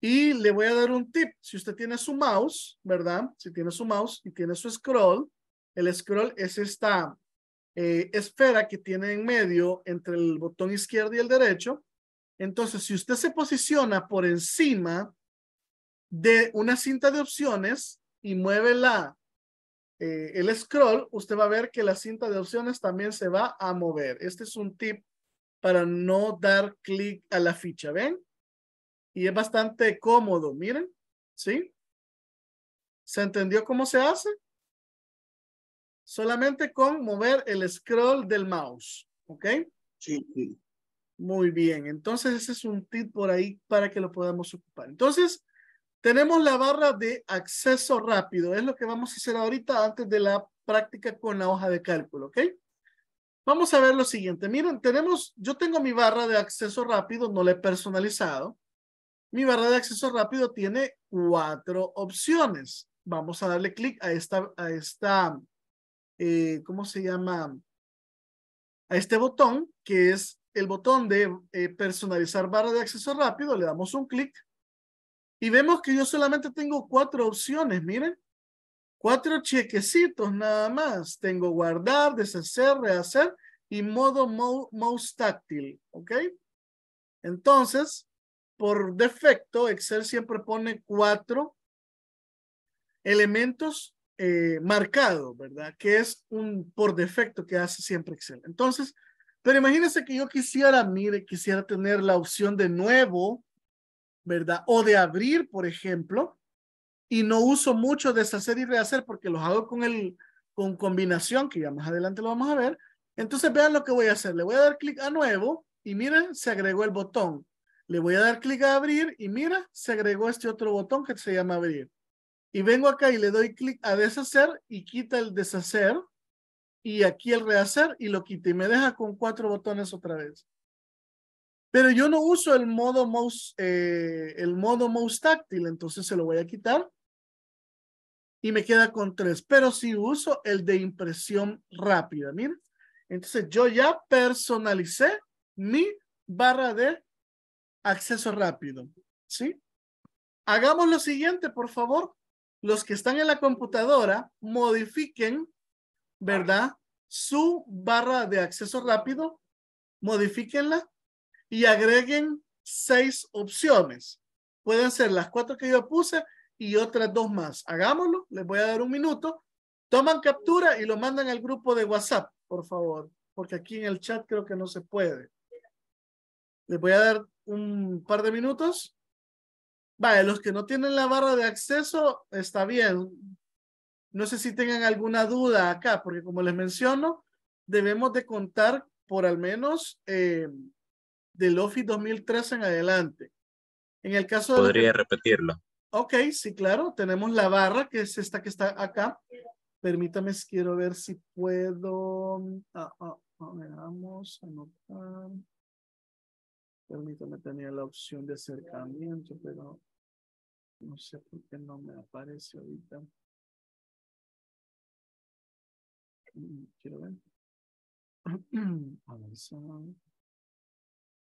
Y le voy a dar un tip. Si usted tiene su mouse, ¿verdad? Si tiene su mouse y tiene su scroll, el scroll es esta, eh, esfera que tiene en medio entre el botón izquierdo y el derecho. Entonces, si usted se posiciona por encima de una cinta de opciones y mueve la, eh, el scroll, usted va a ver que la cinta de opciones también se va a mover. Este es un tip para no dar clic a la ficha, ¿ven? Y es bastante cómodo, miren, ¿sí? ¿Se entendió cómo se hace? solamente con mover el scroll del mouse. ¿Ok? Sí, sí. Muy bien. Entonces, ese es un tip por ahí para que lo podamos ocupar. Entonces, tenemos la barra de acceso rápido. Es lo que vamos a hacer ahorita antes de la práctica con la hoja de cálculo. ¿Ok? Vamos a ver lo siguiente. Miren, tenemos, yo tengo mi barra de acceso rápido, no la he personalizado. Mi barra de acceso rápido tiene cuatro opciones. Vamos a darle clic a esta, a esta eh, ¿cómo se llama? A este botón, que es el botón de eh, personalizar barra de acceso rápido, le damos un clic y vemos que yo solamente tengo cuatro opciones, miren. Cuatro chequecitos nada más. Tengo guardar, deshacer, rehacer y modo mouse táctil, ¿ok? Entonces, por defecto, Excel siempre pone cuatro elementos eh, marcado, ¿verdad? Que es un por defecto que hace siempre Excel. Entonces, pero imagínense que yo quisiera, mire, quisiera tener la opción de nuevo, ¿verdad? O de abrir, por ejemplo, y no uso mucho deshacer y rehacer porque los hago con el con combinación, que ya más adelante lo vamos a ver. Entonces, vean lo que voy a hacer. Le voy a dar clic a nuevo y miren, se agregó el botón. Le voy a dar clic a abrir y mira, se agregó este otro botón que se llama abrir. Y vengo acá y le doy clic a deshacer y quita el deshacer y aquí el rehacer y lo quita y me deja con cuatro botones otra vez. Pero yo no uso el modo mouse, eh, el modo mouse táctil, entonces se lo voy a quitar y me queda con tres. Pero si uso el de impresión rápida, Entonces yo ya personalicé mi barra de acceso rápido, ¿sí? Hagamos lo siguiente, por favor los que están en la computadora modifiquen, ¿verdad? Su barra de acceso rápido, modifíquenla y agreguen seis opciones. Pueden ser las cuatro que yo puse y otras dos más. Hagámoslo, les voy a dar un minuto. Toman captura y lo mandan al grupo de WhatsApp, por favor, porque aquí en el chat creo que no se puede. Les voy a dar un par de minutos. Vale, los que no tienen la barra de acceso, está bien. No sé si tengan alguna duda acá, porque como les menciono, debemos de contar por al menos eh, del Office 2013 en adelante. En el caso de Podría repetirlo. Ok, sí, claro. Tenemos la barra, que es esta que está acá. Permítame, quiero ver si puedo... Ah, ah, ah, anotar. Permítame, tenía la opción de acercamiento, pero no sé por qué no me aparece ahorita. Mm, quiero ver. *clears throat*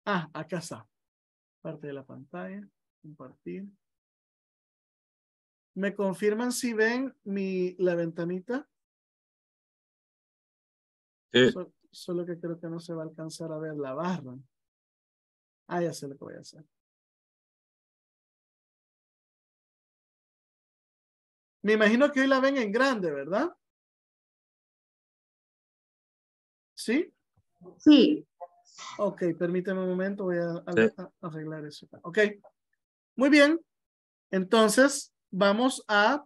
Ah, acá está. Parte de la pantalla. Compartir. ¿Me confirman si ven mi, la ventanita? solo que creo que no se va a alcanzar a ver la barra. Ah, ya sé lo que voy a hacer. Me imagino que hoy la ven en grande, ¿verdad? ¿Sí? Sí. Ok, permíteme un momento, voy a, arreglar eso. Ok, muy bien. Entonces, vamos a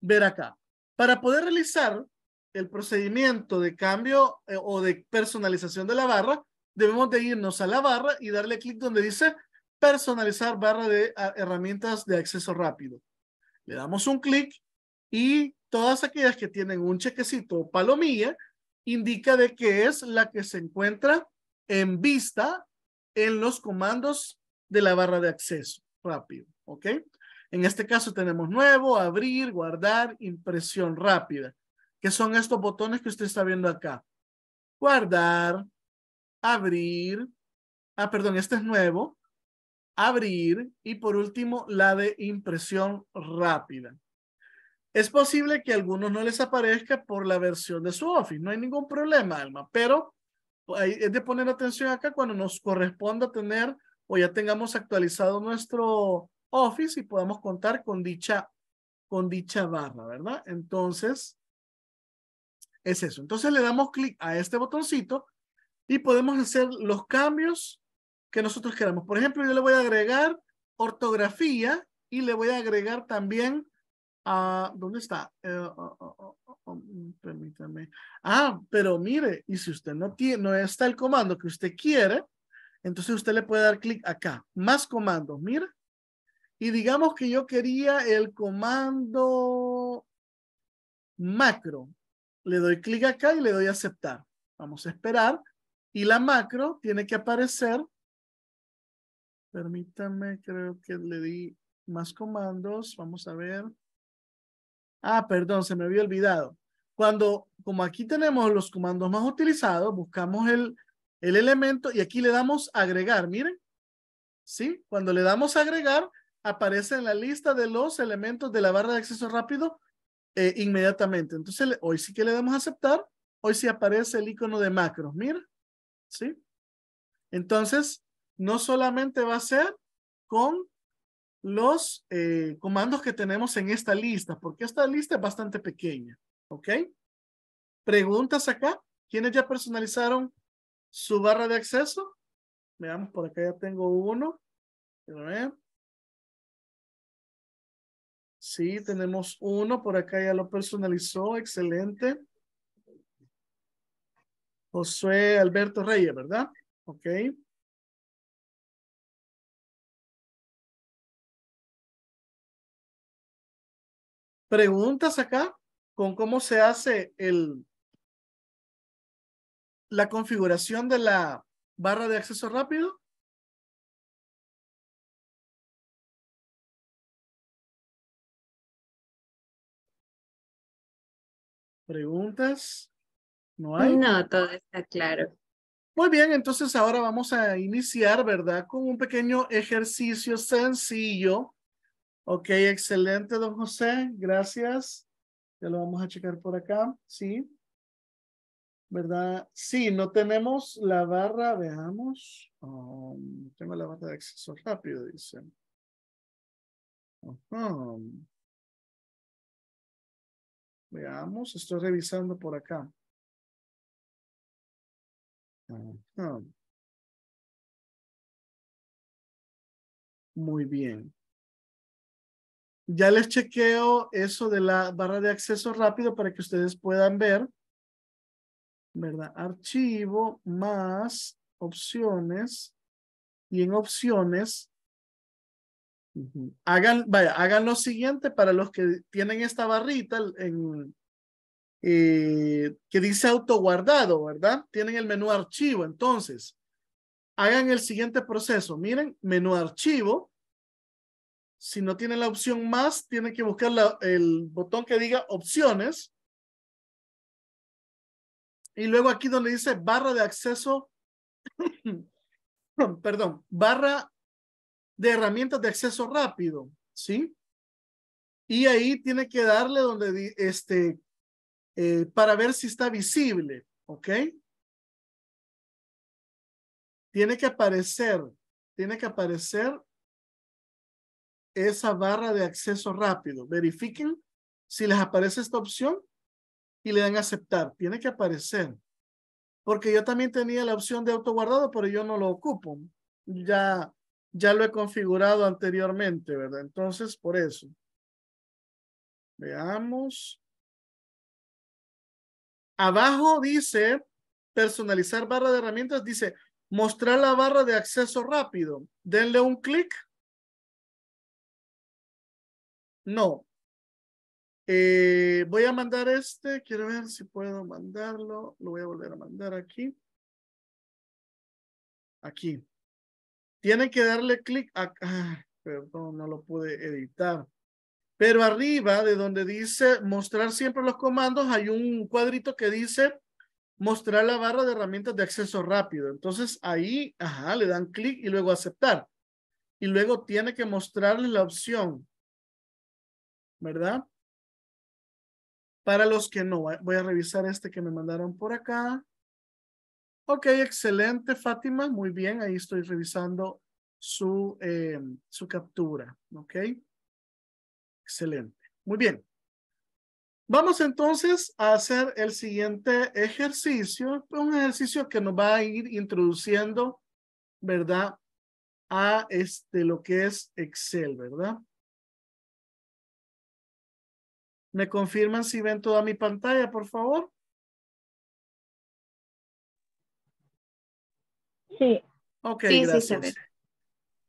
ver acá. Para poder realizar el procedimiento de cambio eh, o de personalización de la barra, debemos de irnos a la barra y darle clic donde dice personalizar barra de ah, herramientas de acceso rápido. Le damos un clic y todas aquellas que tienen un chequecito o palomilla indica de que es la que se encuentra en vista en los comandos de la barra de acceso rápido, ¿ok? En este caso tenemos nuevo, abrir, guardar, impresión rápida, que son estos botones que usted está viendo acá. Guardar, abrir, ah, perdón, este es nuevo, abrir y por último la de impresión rápida. Es posible que a algunos no les aparezca por la versión de su Office, no hay ningún problema, Alma, pero es de poner atención acá cuando nos corresponda tener o ya tengamos actualizado nuestro Office y podamos contar con dicha, con dicha barra, ¿verdad? Entonces, es eso. Entonces le damos clic a este botoncito y podemos hacer los cambios que nosotros queramos. Por ejemplo, yo le voy a agregar ortografía y le voy a agregar también a ah, ¿dónde está? Eh, oh, oh, oh, mm, permítame. Ah, pero mire, y si usted no tiene, no está el comando que usted quiere, entonces usted le puede dar clic acá, más comandos, mire. Y digamos que yo quería el comando macro. Le doy clic acá y le doy aceptar. Vamos a esperar. Y la macro tiene que aparecer Permítanme, creo que le di más comandos. Vamos a ver. Ah, perdón, se me había olvidado. Cuando, como aquí tenemos los comandos más utilizados, buscamos el, el elemento y aquí le damos agregar. Miren, ¿sí? Cuando le damos agregar, aparece en la lista de los elementos de la barra de acceso rápido eh, inmediatamente. Entonces, hoy sí que le damos aceptar. Hoy sí aparece el icono de macros. Miren, ¿sí? Entonces, no solamente va a ser con los eh, comandos que tenemos en esta lista, porque esta lista es bastante pequeña, ¿ok? Preguntas acá. ¿Quiénes ya personalizaron su barra de acceso? Veamos, por acá ya tengo uno. Sí, tenemos uno, por acá ya lo personalizó, excelente. José Alberto Reyes, ¿verdad? Ok. preguntas acá con cómo se hace el, la configuración de la barra de acceso rápido. ¿Preguntas? ¿No hay? No, todo está claro. Muy bien, entonces ahora vamos a iniciar, ¿verdad? Con un pequeño ejercicio sencillo Ok, excelente, don José. Gracias. Ya lo vamos a checar por acá. Sí. ¿Verdad? Sí, no tenemos la barra, veamos. Um, tengo la barra de acceso rápido, dice. Veamos, estoy revisando por acá. Muy bien. Ya les chequeo eso de la barra de acceso rápido para que ustedes puedan ver. ¿Verdad? Archivo más opciones. Y en opciones. Hagan, vaya, hagan lo siguiente para los que tienen esta barrita en, eh, que dice autoguardado, ¿verdad? Tienen el menú archivo. Entonces, hagan el siguiente proceso. Miren, menú archivo si no tiene la opción más, tiene que buscar el botón que diga opciones. Y luego aquí donde dice barra de acceso, *clears throat* perdón, barra de herramientas de acceso rápido, ¿sí? Y ahí tiene que darle donde, este, eh, para ver si está visible, ¿ok? Tiene que aparecer, tiene que aparecer esa barra de acceso rápido. Verifiquen si les aparece esta opción y le dan aceptar. Tiene que aparecer. Porque yo también tenía la opción de autoguardado, pero yo no lo ocupo. Ya, ya lo he configurado anteriormente, ¿verdad? Entonces, por eso. Veamos. Abajo dice personalizar barra de herramientas, dice mostrar la barra de acceso rápido. Denle un clic no. Eh, voy a mandar este. Quiero ver si puedo mandarlo. Lo voy a volver a mandar aquí. Aquí. Tienen que darle clic ah, perdón, no lo pude editar. Pero arriba de donde dice mostrar siempre los comandos, hay un cuadrito que dice mostrar la barra de herramientas de acceso rápido. Entonces ahí, ajá, le dan clic y luego aceptar. Y luego tiene que mostrarle la opción ¿verdad? Para los que no, eh, voy a revisar este que me mandaron por acá. Ok, excelente, Fátima. Muy bien, ahí estoy revisando su, eh, su captura. Ok. Excelente. Muy bien. Vamos entonces a hacer el siguiente ejercicio, un ejercicio que nos va a ir introduciendo, ¿verdad? A este, lo que es Excel, ¿verdad? ¿Me confirman si ven toda mi pantalla, por favor? Sí. Ok, gracias.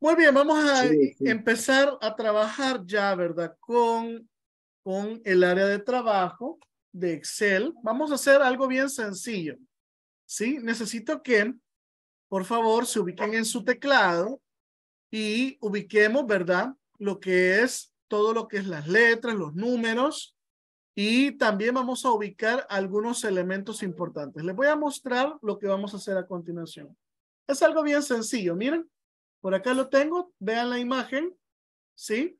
Muy bien, vamos a empezar a trabajar ya, ¿verdad? Con, con el área de trabajo de Excel. Vamos a hacer algo bien sencillo. ¿Sí? Necesito que, por favor, se ubiquen en su teclado y ubiquemos, ¿verdad? Lo que es todo lo que es las letras, los números, y también vamos a ubicar algunos elementos importantes. Les voy a mostrar lo que vamos a hacer a continuación. Es algo bien sencillo. Miren, por acá lo tengo. Vean la imagen. ¿Sí?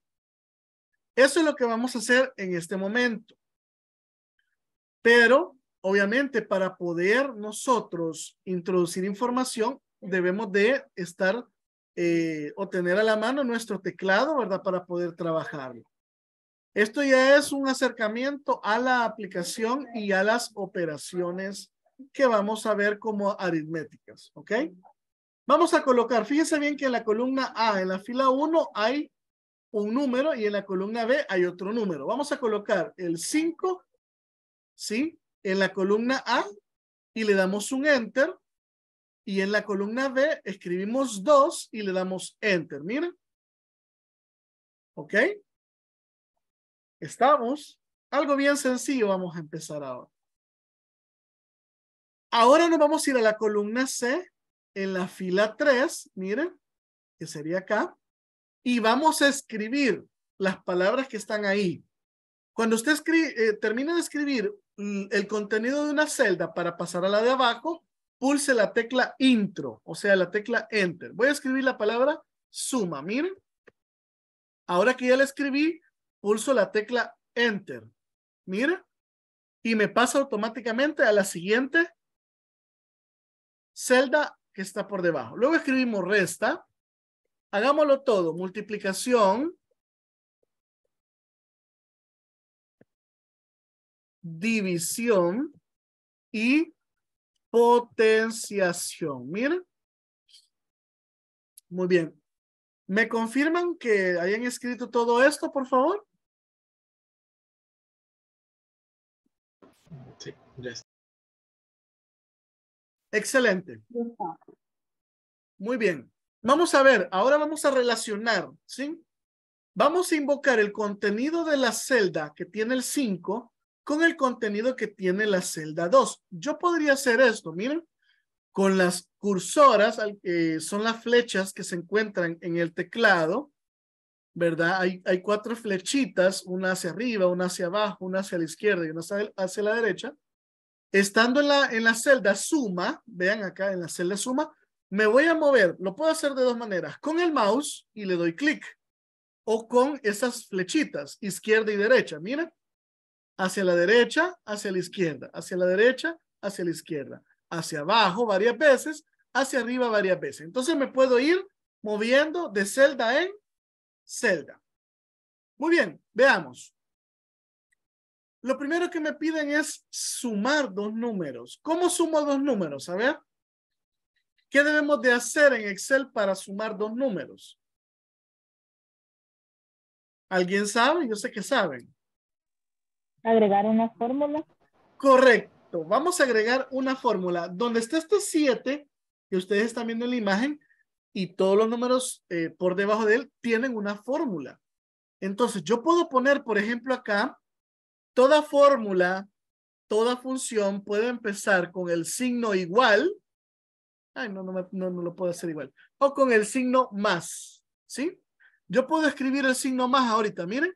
Eso es lo que vamos a hacer en este momento. Pero, obviamente, para poder nosotros introducir información, debemos de estar eh, o tener a la mano nuestro teclado, ¿verdad? Para poder trabajarlo. Esto ya es un acercamiento a la aplicación y a las operaciones que vamos a ver como aritméticas, ¿ok? Vamos a colocar, fíjense bien que en la columna A, en la fila 1 hay un número y en la columna B hay otro número. Vamos a colocar el 5, ¿sí? En la columna A y le damos un Enter. Y en la columna B escribimos 2 y le damos Enter. mira. ¿Ok? ¿Estamos? Algo bien sencillo vamos a empezar ahora. Ahora nos vamos a ir a la columna C, en la fila 3, miren, que sería acá, y vamos a escribir las palabras que están ahí. Cuando usted termine eh, termina de escribir el contenido de una celda para pasar a la de abajo, pulse la tecla intro, o sea, la tecla enter. Voy a escribir la palabra suma, miren. Ahora que ya la escribí, pulso la tecla Enter. Mira, y me pasa automáticamente a la siguiente celda que está por debajo. Luego escribimos resta. Hagámoslo todo. Multiplicación. División. Y potenciación. Mira. Muy bien. ¿Me confirman que hayan escrito todo esto, por favor? Excelente. Muy bien. Vamos a ver, ahora vamos a relacionar, ¿sí? Vamos a invocar el contenido de la celda que tiene el 5 con el contenido que tiene la celda 2. Yo podría hacer esto, miren, con las cursoras, eh, son las flechas que se encuentran en el teclado, ¿verdad? hay cuatro flechitas, una hacia arriba, una hacia abajo, una hacia la izquierda y una hacia la derecha. Estando en la, en la celda suma, vean acá en la celda suma, me voy a mover. Lo puedo hacer de dos maneras, con el mouse y le doy clic o con esas flechitas, izquierda y derecha. Mira, hacia la derecha, hacia la izquierda, hacia la derecha, hacia la izquierda, hacia abajo varias veces, hacia arriba varias veces. Entonces me puedo ir moviendo de celda en celda. Muy bien, veamos. Lo primero que me piden es sumar dos números. ¿Cómo sumo dos números? A ver. ¿Qué debemos de hacer en Excel para sumar dos números? ¿Alguien sabe? Yo sé que saben. Agregar una fórmula. Correcto. Vamos a agregar una fórmula. Donde está este 7, que ustedes están viendo en la imagen, y todos los números eh, por debajo de él tienen una fórmula. Entonces, yo puedo poner, por ejemplo, acá Toda fórmula, toda función puede empezar con el signo igual. Ay, no, no, lo puedo hacer igual. O con el signo más, ¿sí? Yo puedo escribir el signo más ahorita, miren.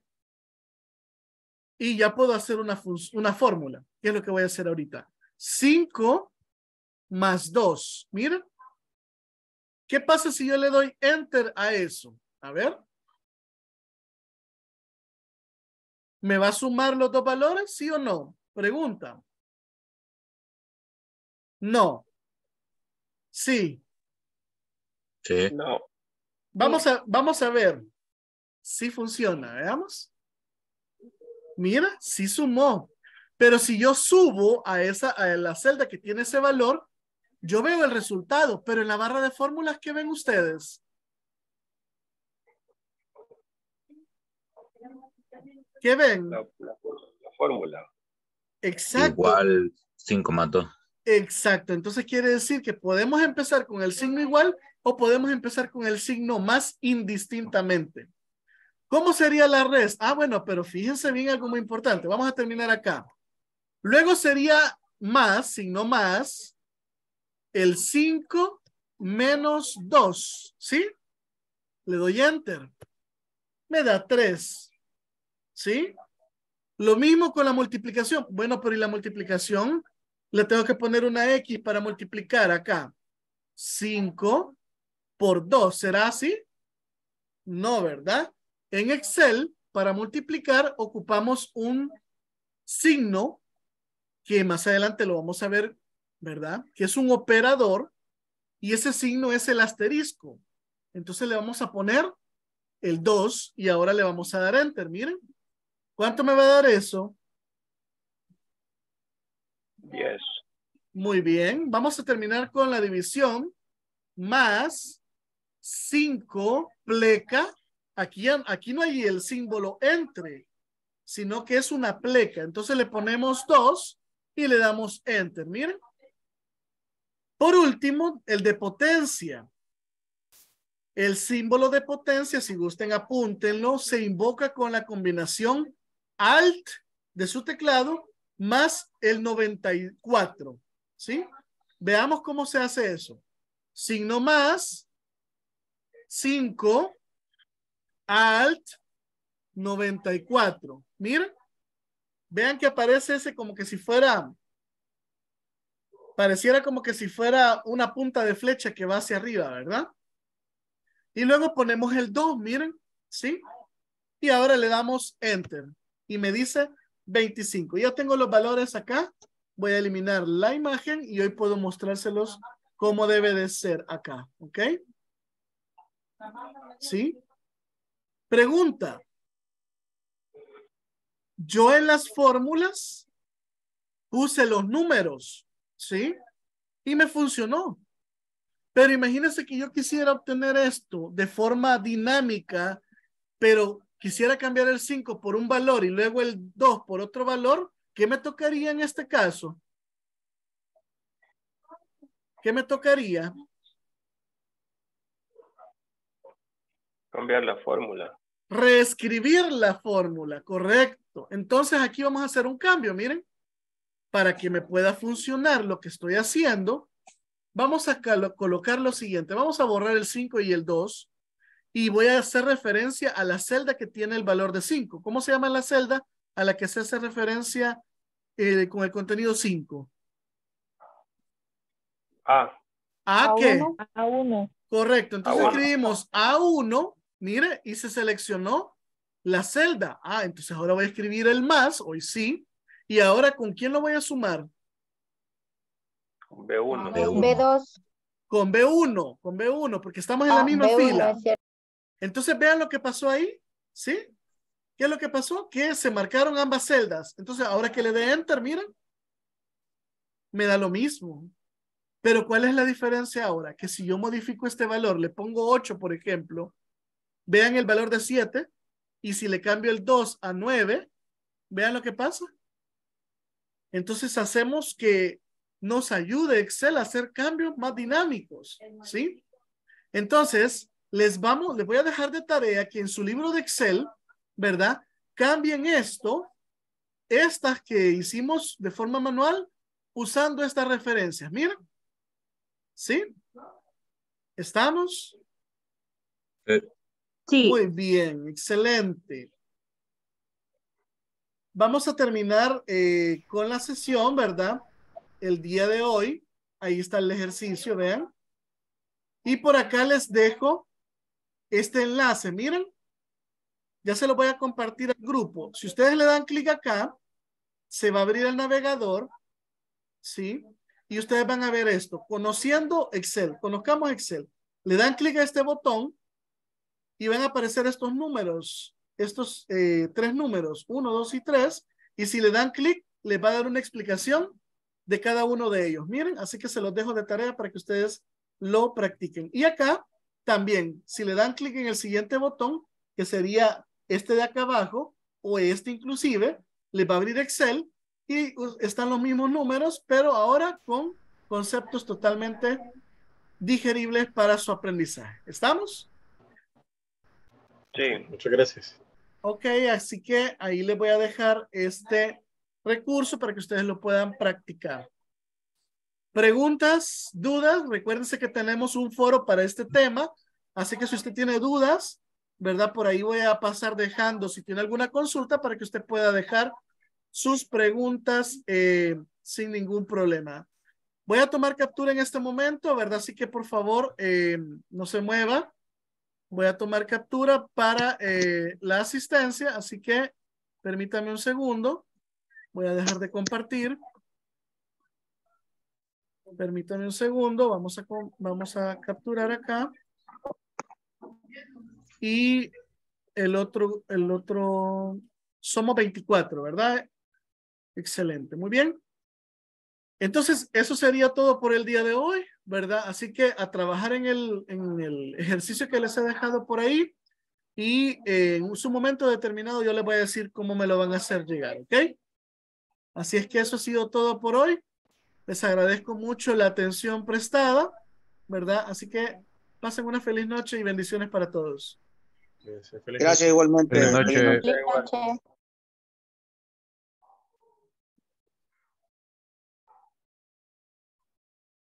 Y ya puedo hacer una, una fórmula, ¿Qué es lo que voy a hacer ahorita. 5 más 2, miren. ¿Qué pasa si yo le doy enter a eso? A ver. ¿Me va a sumar los dos valores? ¿Sí o no? Pregunta. No. Sí. Sí. No. Vamos a, vamos a ver si funciona. Veamos. Mira, sí sumó. Pero si yo subo a, esa, a la celda que tiene ese valor, yo veo el resultado, pero en la barra de fórmulas, ¿qué ven ustedes? ¿Qué ven? La, fórmula. Exacto. Igual 5 más Exacto. Entonces quiere decir que podemos empezar con el signo igual o podemos empezar con el signo más indistintamente. ¿Cómo sería la red Ah, bueno, pero fíjense bien algo muy importante. Vamos a terminar acá. Luego sería más, signo más, el 5 menos 2, ¿sí? Le doy enter. Me da 3. ¿sí? Lo mismo con la multiplicación. Bueno, pero ¿y la multiplicación? Le tengo que poner una X para multiplicar acá. 5 por 2, ¿será así? No, ¿verdad? En Excel, para multiplicar, ocupamos un signo que más adelante lo vamos a ver, ¿verdad? Que es un operador y ese signo es el asterisco. Entonces le vamos a poner el 2 y ahora le vamos a dar enter, miren. ¿Cuánto me va a dar eso? 10. Muy bien, vamos a terminar con la división más 5 pleca. Aquí, aquí no hay el símbolo entre, sino que es una pleca. Entonces le ponemos 2 y le damos enter. Miren. Por último, el de potencia. El símbolo de potencia, si gusten apúntenlo, se invoca con la combinación Alt de su teclado más el 94, ¿sí? Veamos cómo se hace eso. Signo más, 5, Alt, 94. Miren, vean que aparece ese como que si fuera, pareciera como que si fuera una punta de flecha que va hacia arriba, ¿verdad? Y luego ponemos el 2, miren, ¿sí? Y ahora le damos Enter y me dice 25. Ya tengo los valores acá. Voy a eliminar la imagen y hoy puedo mostrárselos como debe de ser acá. ¿Ok? ¿Sí? Pregunta. Yo en las fórmulas puse los números. ¿Sí? Y me funcionó. Pero imagínense que yo quisiera obtener esto de forma dinámica, pero quisiera cambiar el 5 por un valor y luego el 2 por otro valor, ¿qué me tocaría en este caso? ¿Qué me tocaría? Cambiar la fórmula. Reescribir la fórmula, correcto. Entonces aquí vamos a hacer un cambio, miren. Para que me pueda funcionar lo que estoy haciendo, vamos a colocar lo siguiente. Vamos a borrar el 5 y el 2 y voy a hacer referencia a la celda que tiene el valor de 5. ¿Cómo se llama la celda a la que se hace referencia eh, con el contenido 5? A. ¿A, qué? A 1. Correcto. Entonces escribimos A1, mire, y se seleccionó la celda. Ah, entonces ahora voy a escribir el más, hoy sí. Y ahora, ¿con quién lo voy a sumar? Con B1. b B2 con B1, con B1, porque estamos en la ah, misma 1 fila. Entonces vean lo que pasó ahí, ¿sí? ¿Qué es lo que pasó? Que se marcaron ambas celdas. Entonces ahora que le dé enter, miren, me da lo mismo. Pero ¿cuál es la diferencia ahora? Que si yo modifico este valor, le pongo 8, por ejemplo, vean el valor de 7, y si le cambio el 2 a 9, vean lo que pasa. Entonces hacemos que nos ayude Excel a hacer cambios más dinámicos, ¿sí? Entonces, les vamos, les voy a dejar de tarea que en su libro de Excel, ¿verdad? Cambien esto, estas que hicimos de forma manual, usando estas referencias. Mira. ¿Sí? ¿Estamos? Sí. Muy bien, excelente. Vamos a terminar eh, con la sesión, ¿verdad? El día de hoy. Ahí está el ejercicio, vean. Y por acá les dejo este enlace, miren, ya se lo voy a compartir al grupo. Si ustedes le dan clic acá, se va a abrir el navegador, ¿sí? Y ustedes van a ver esto, conociendo Excel, conozcamos Excel. Le dan clic a este botón y van a aparecer estos números, estos eh, tres números, uno, dos y tres. Y si le dan clic, les va a dar una explicación de cada uno de ellos. Miren, así que se los dejo de tarea para que ustedes lo practiquen. Y acá también, si le dan clic en el siguiente botón, que sería este de acá abajo, o este inclusive, les va a abrir Excel y pues, están los mismos números, pero ahora con conceptos totalmente digeribles para su aprendizaje. ¿Estamos? Sí, muchas gracias. Ok, así que ahí les voy a dejar este recurso para que ustedes lo puedan practicar preguntas, dudas, recuérdense que tenemos un foro para este tema, así que si usted tiene dudas, ¿verdad? Por ahí voy a pasar dejando, si tiene alguna consulta, para que usted pueda dejar sus preguntas eh, sin ningún problema. Voy a tomar captura en este momento, ¿verdad? Así que por favor, eh, no se mueva. Voy a tomar captura para eh, la asistencia, así que permítame un segundo. Voy a dejar de compartir. Permítanme un segundo, vamos a, vamos a capturar acá. Y el otro, el otro, somos 24, ¿verdad? Excelente, muy bien. Entonces, eso sería todo por el día de hoy, ¿verdad? Así que a trabajar en el, en el ejercicio que les he dejado por ahí y eh, en su momento determinado yo les voy a decir cómo me lo van a hacer llegar, ¿ok? Así es que eso ha sido todo por hoy. Les agradezco mucho la atención prestada, ¿verdad? Así que pasen una feliz noche y bendiciones para todos. Gracias, igualmente.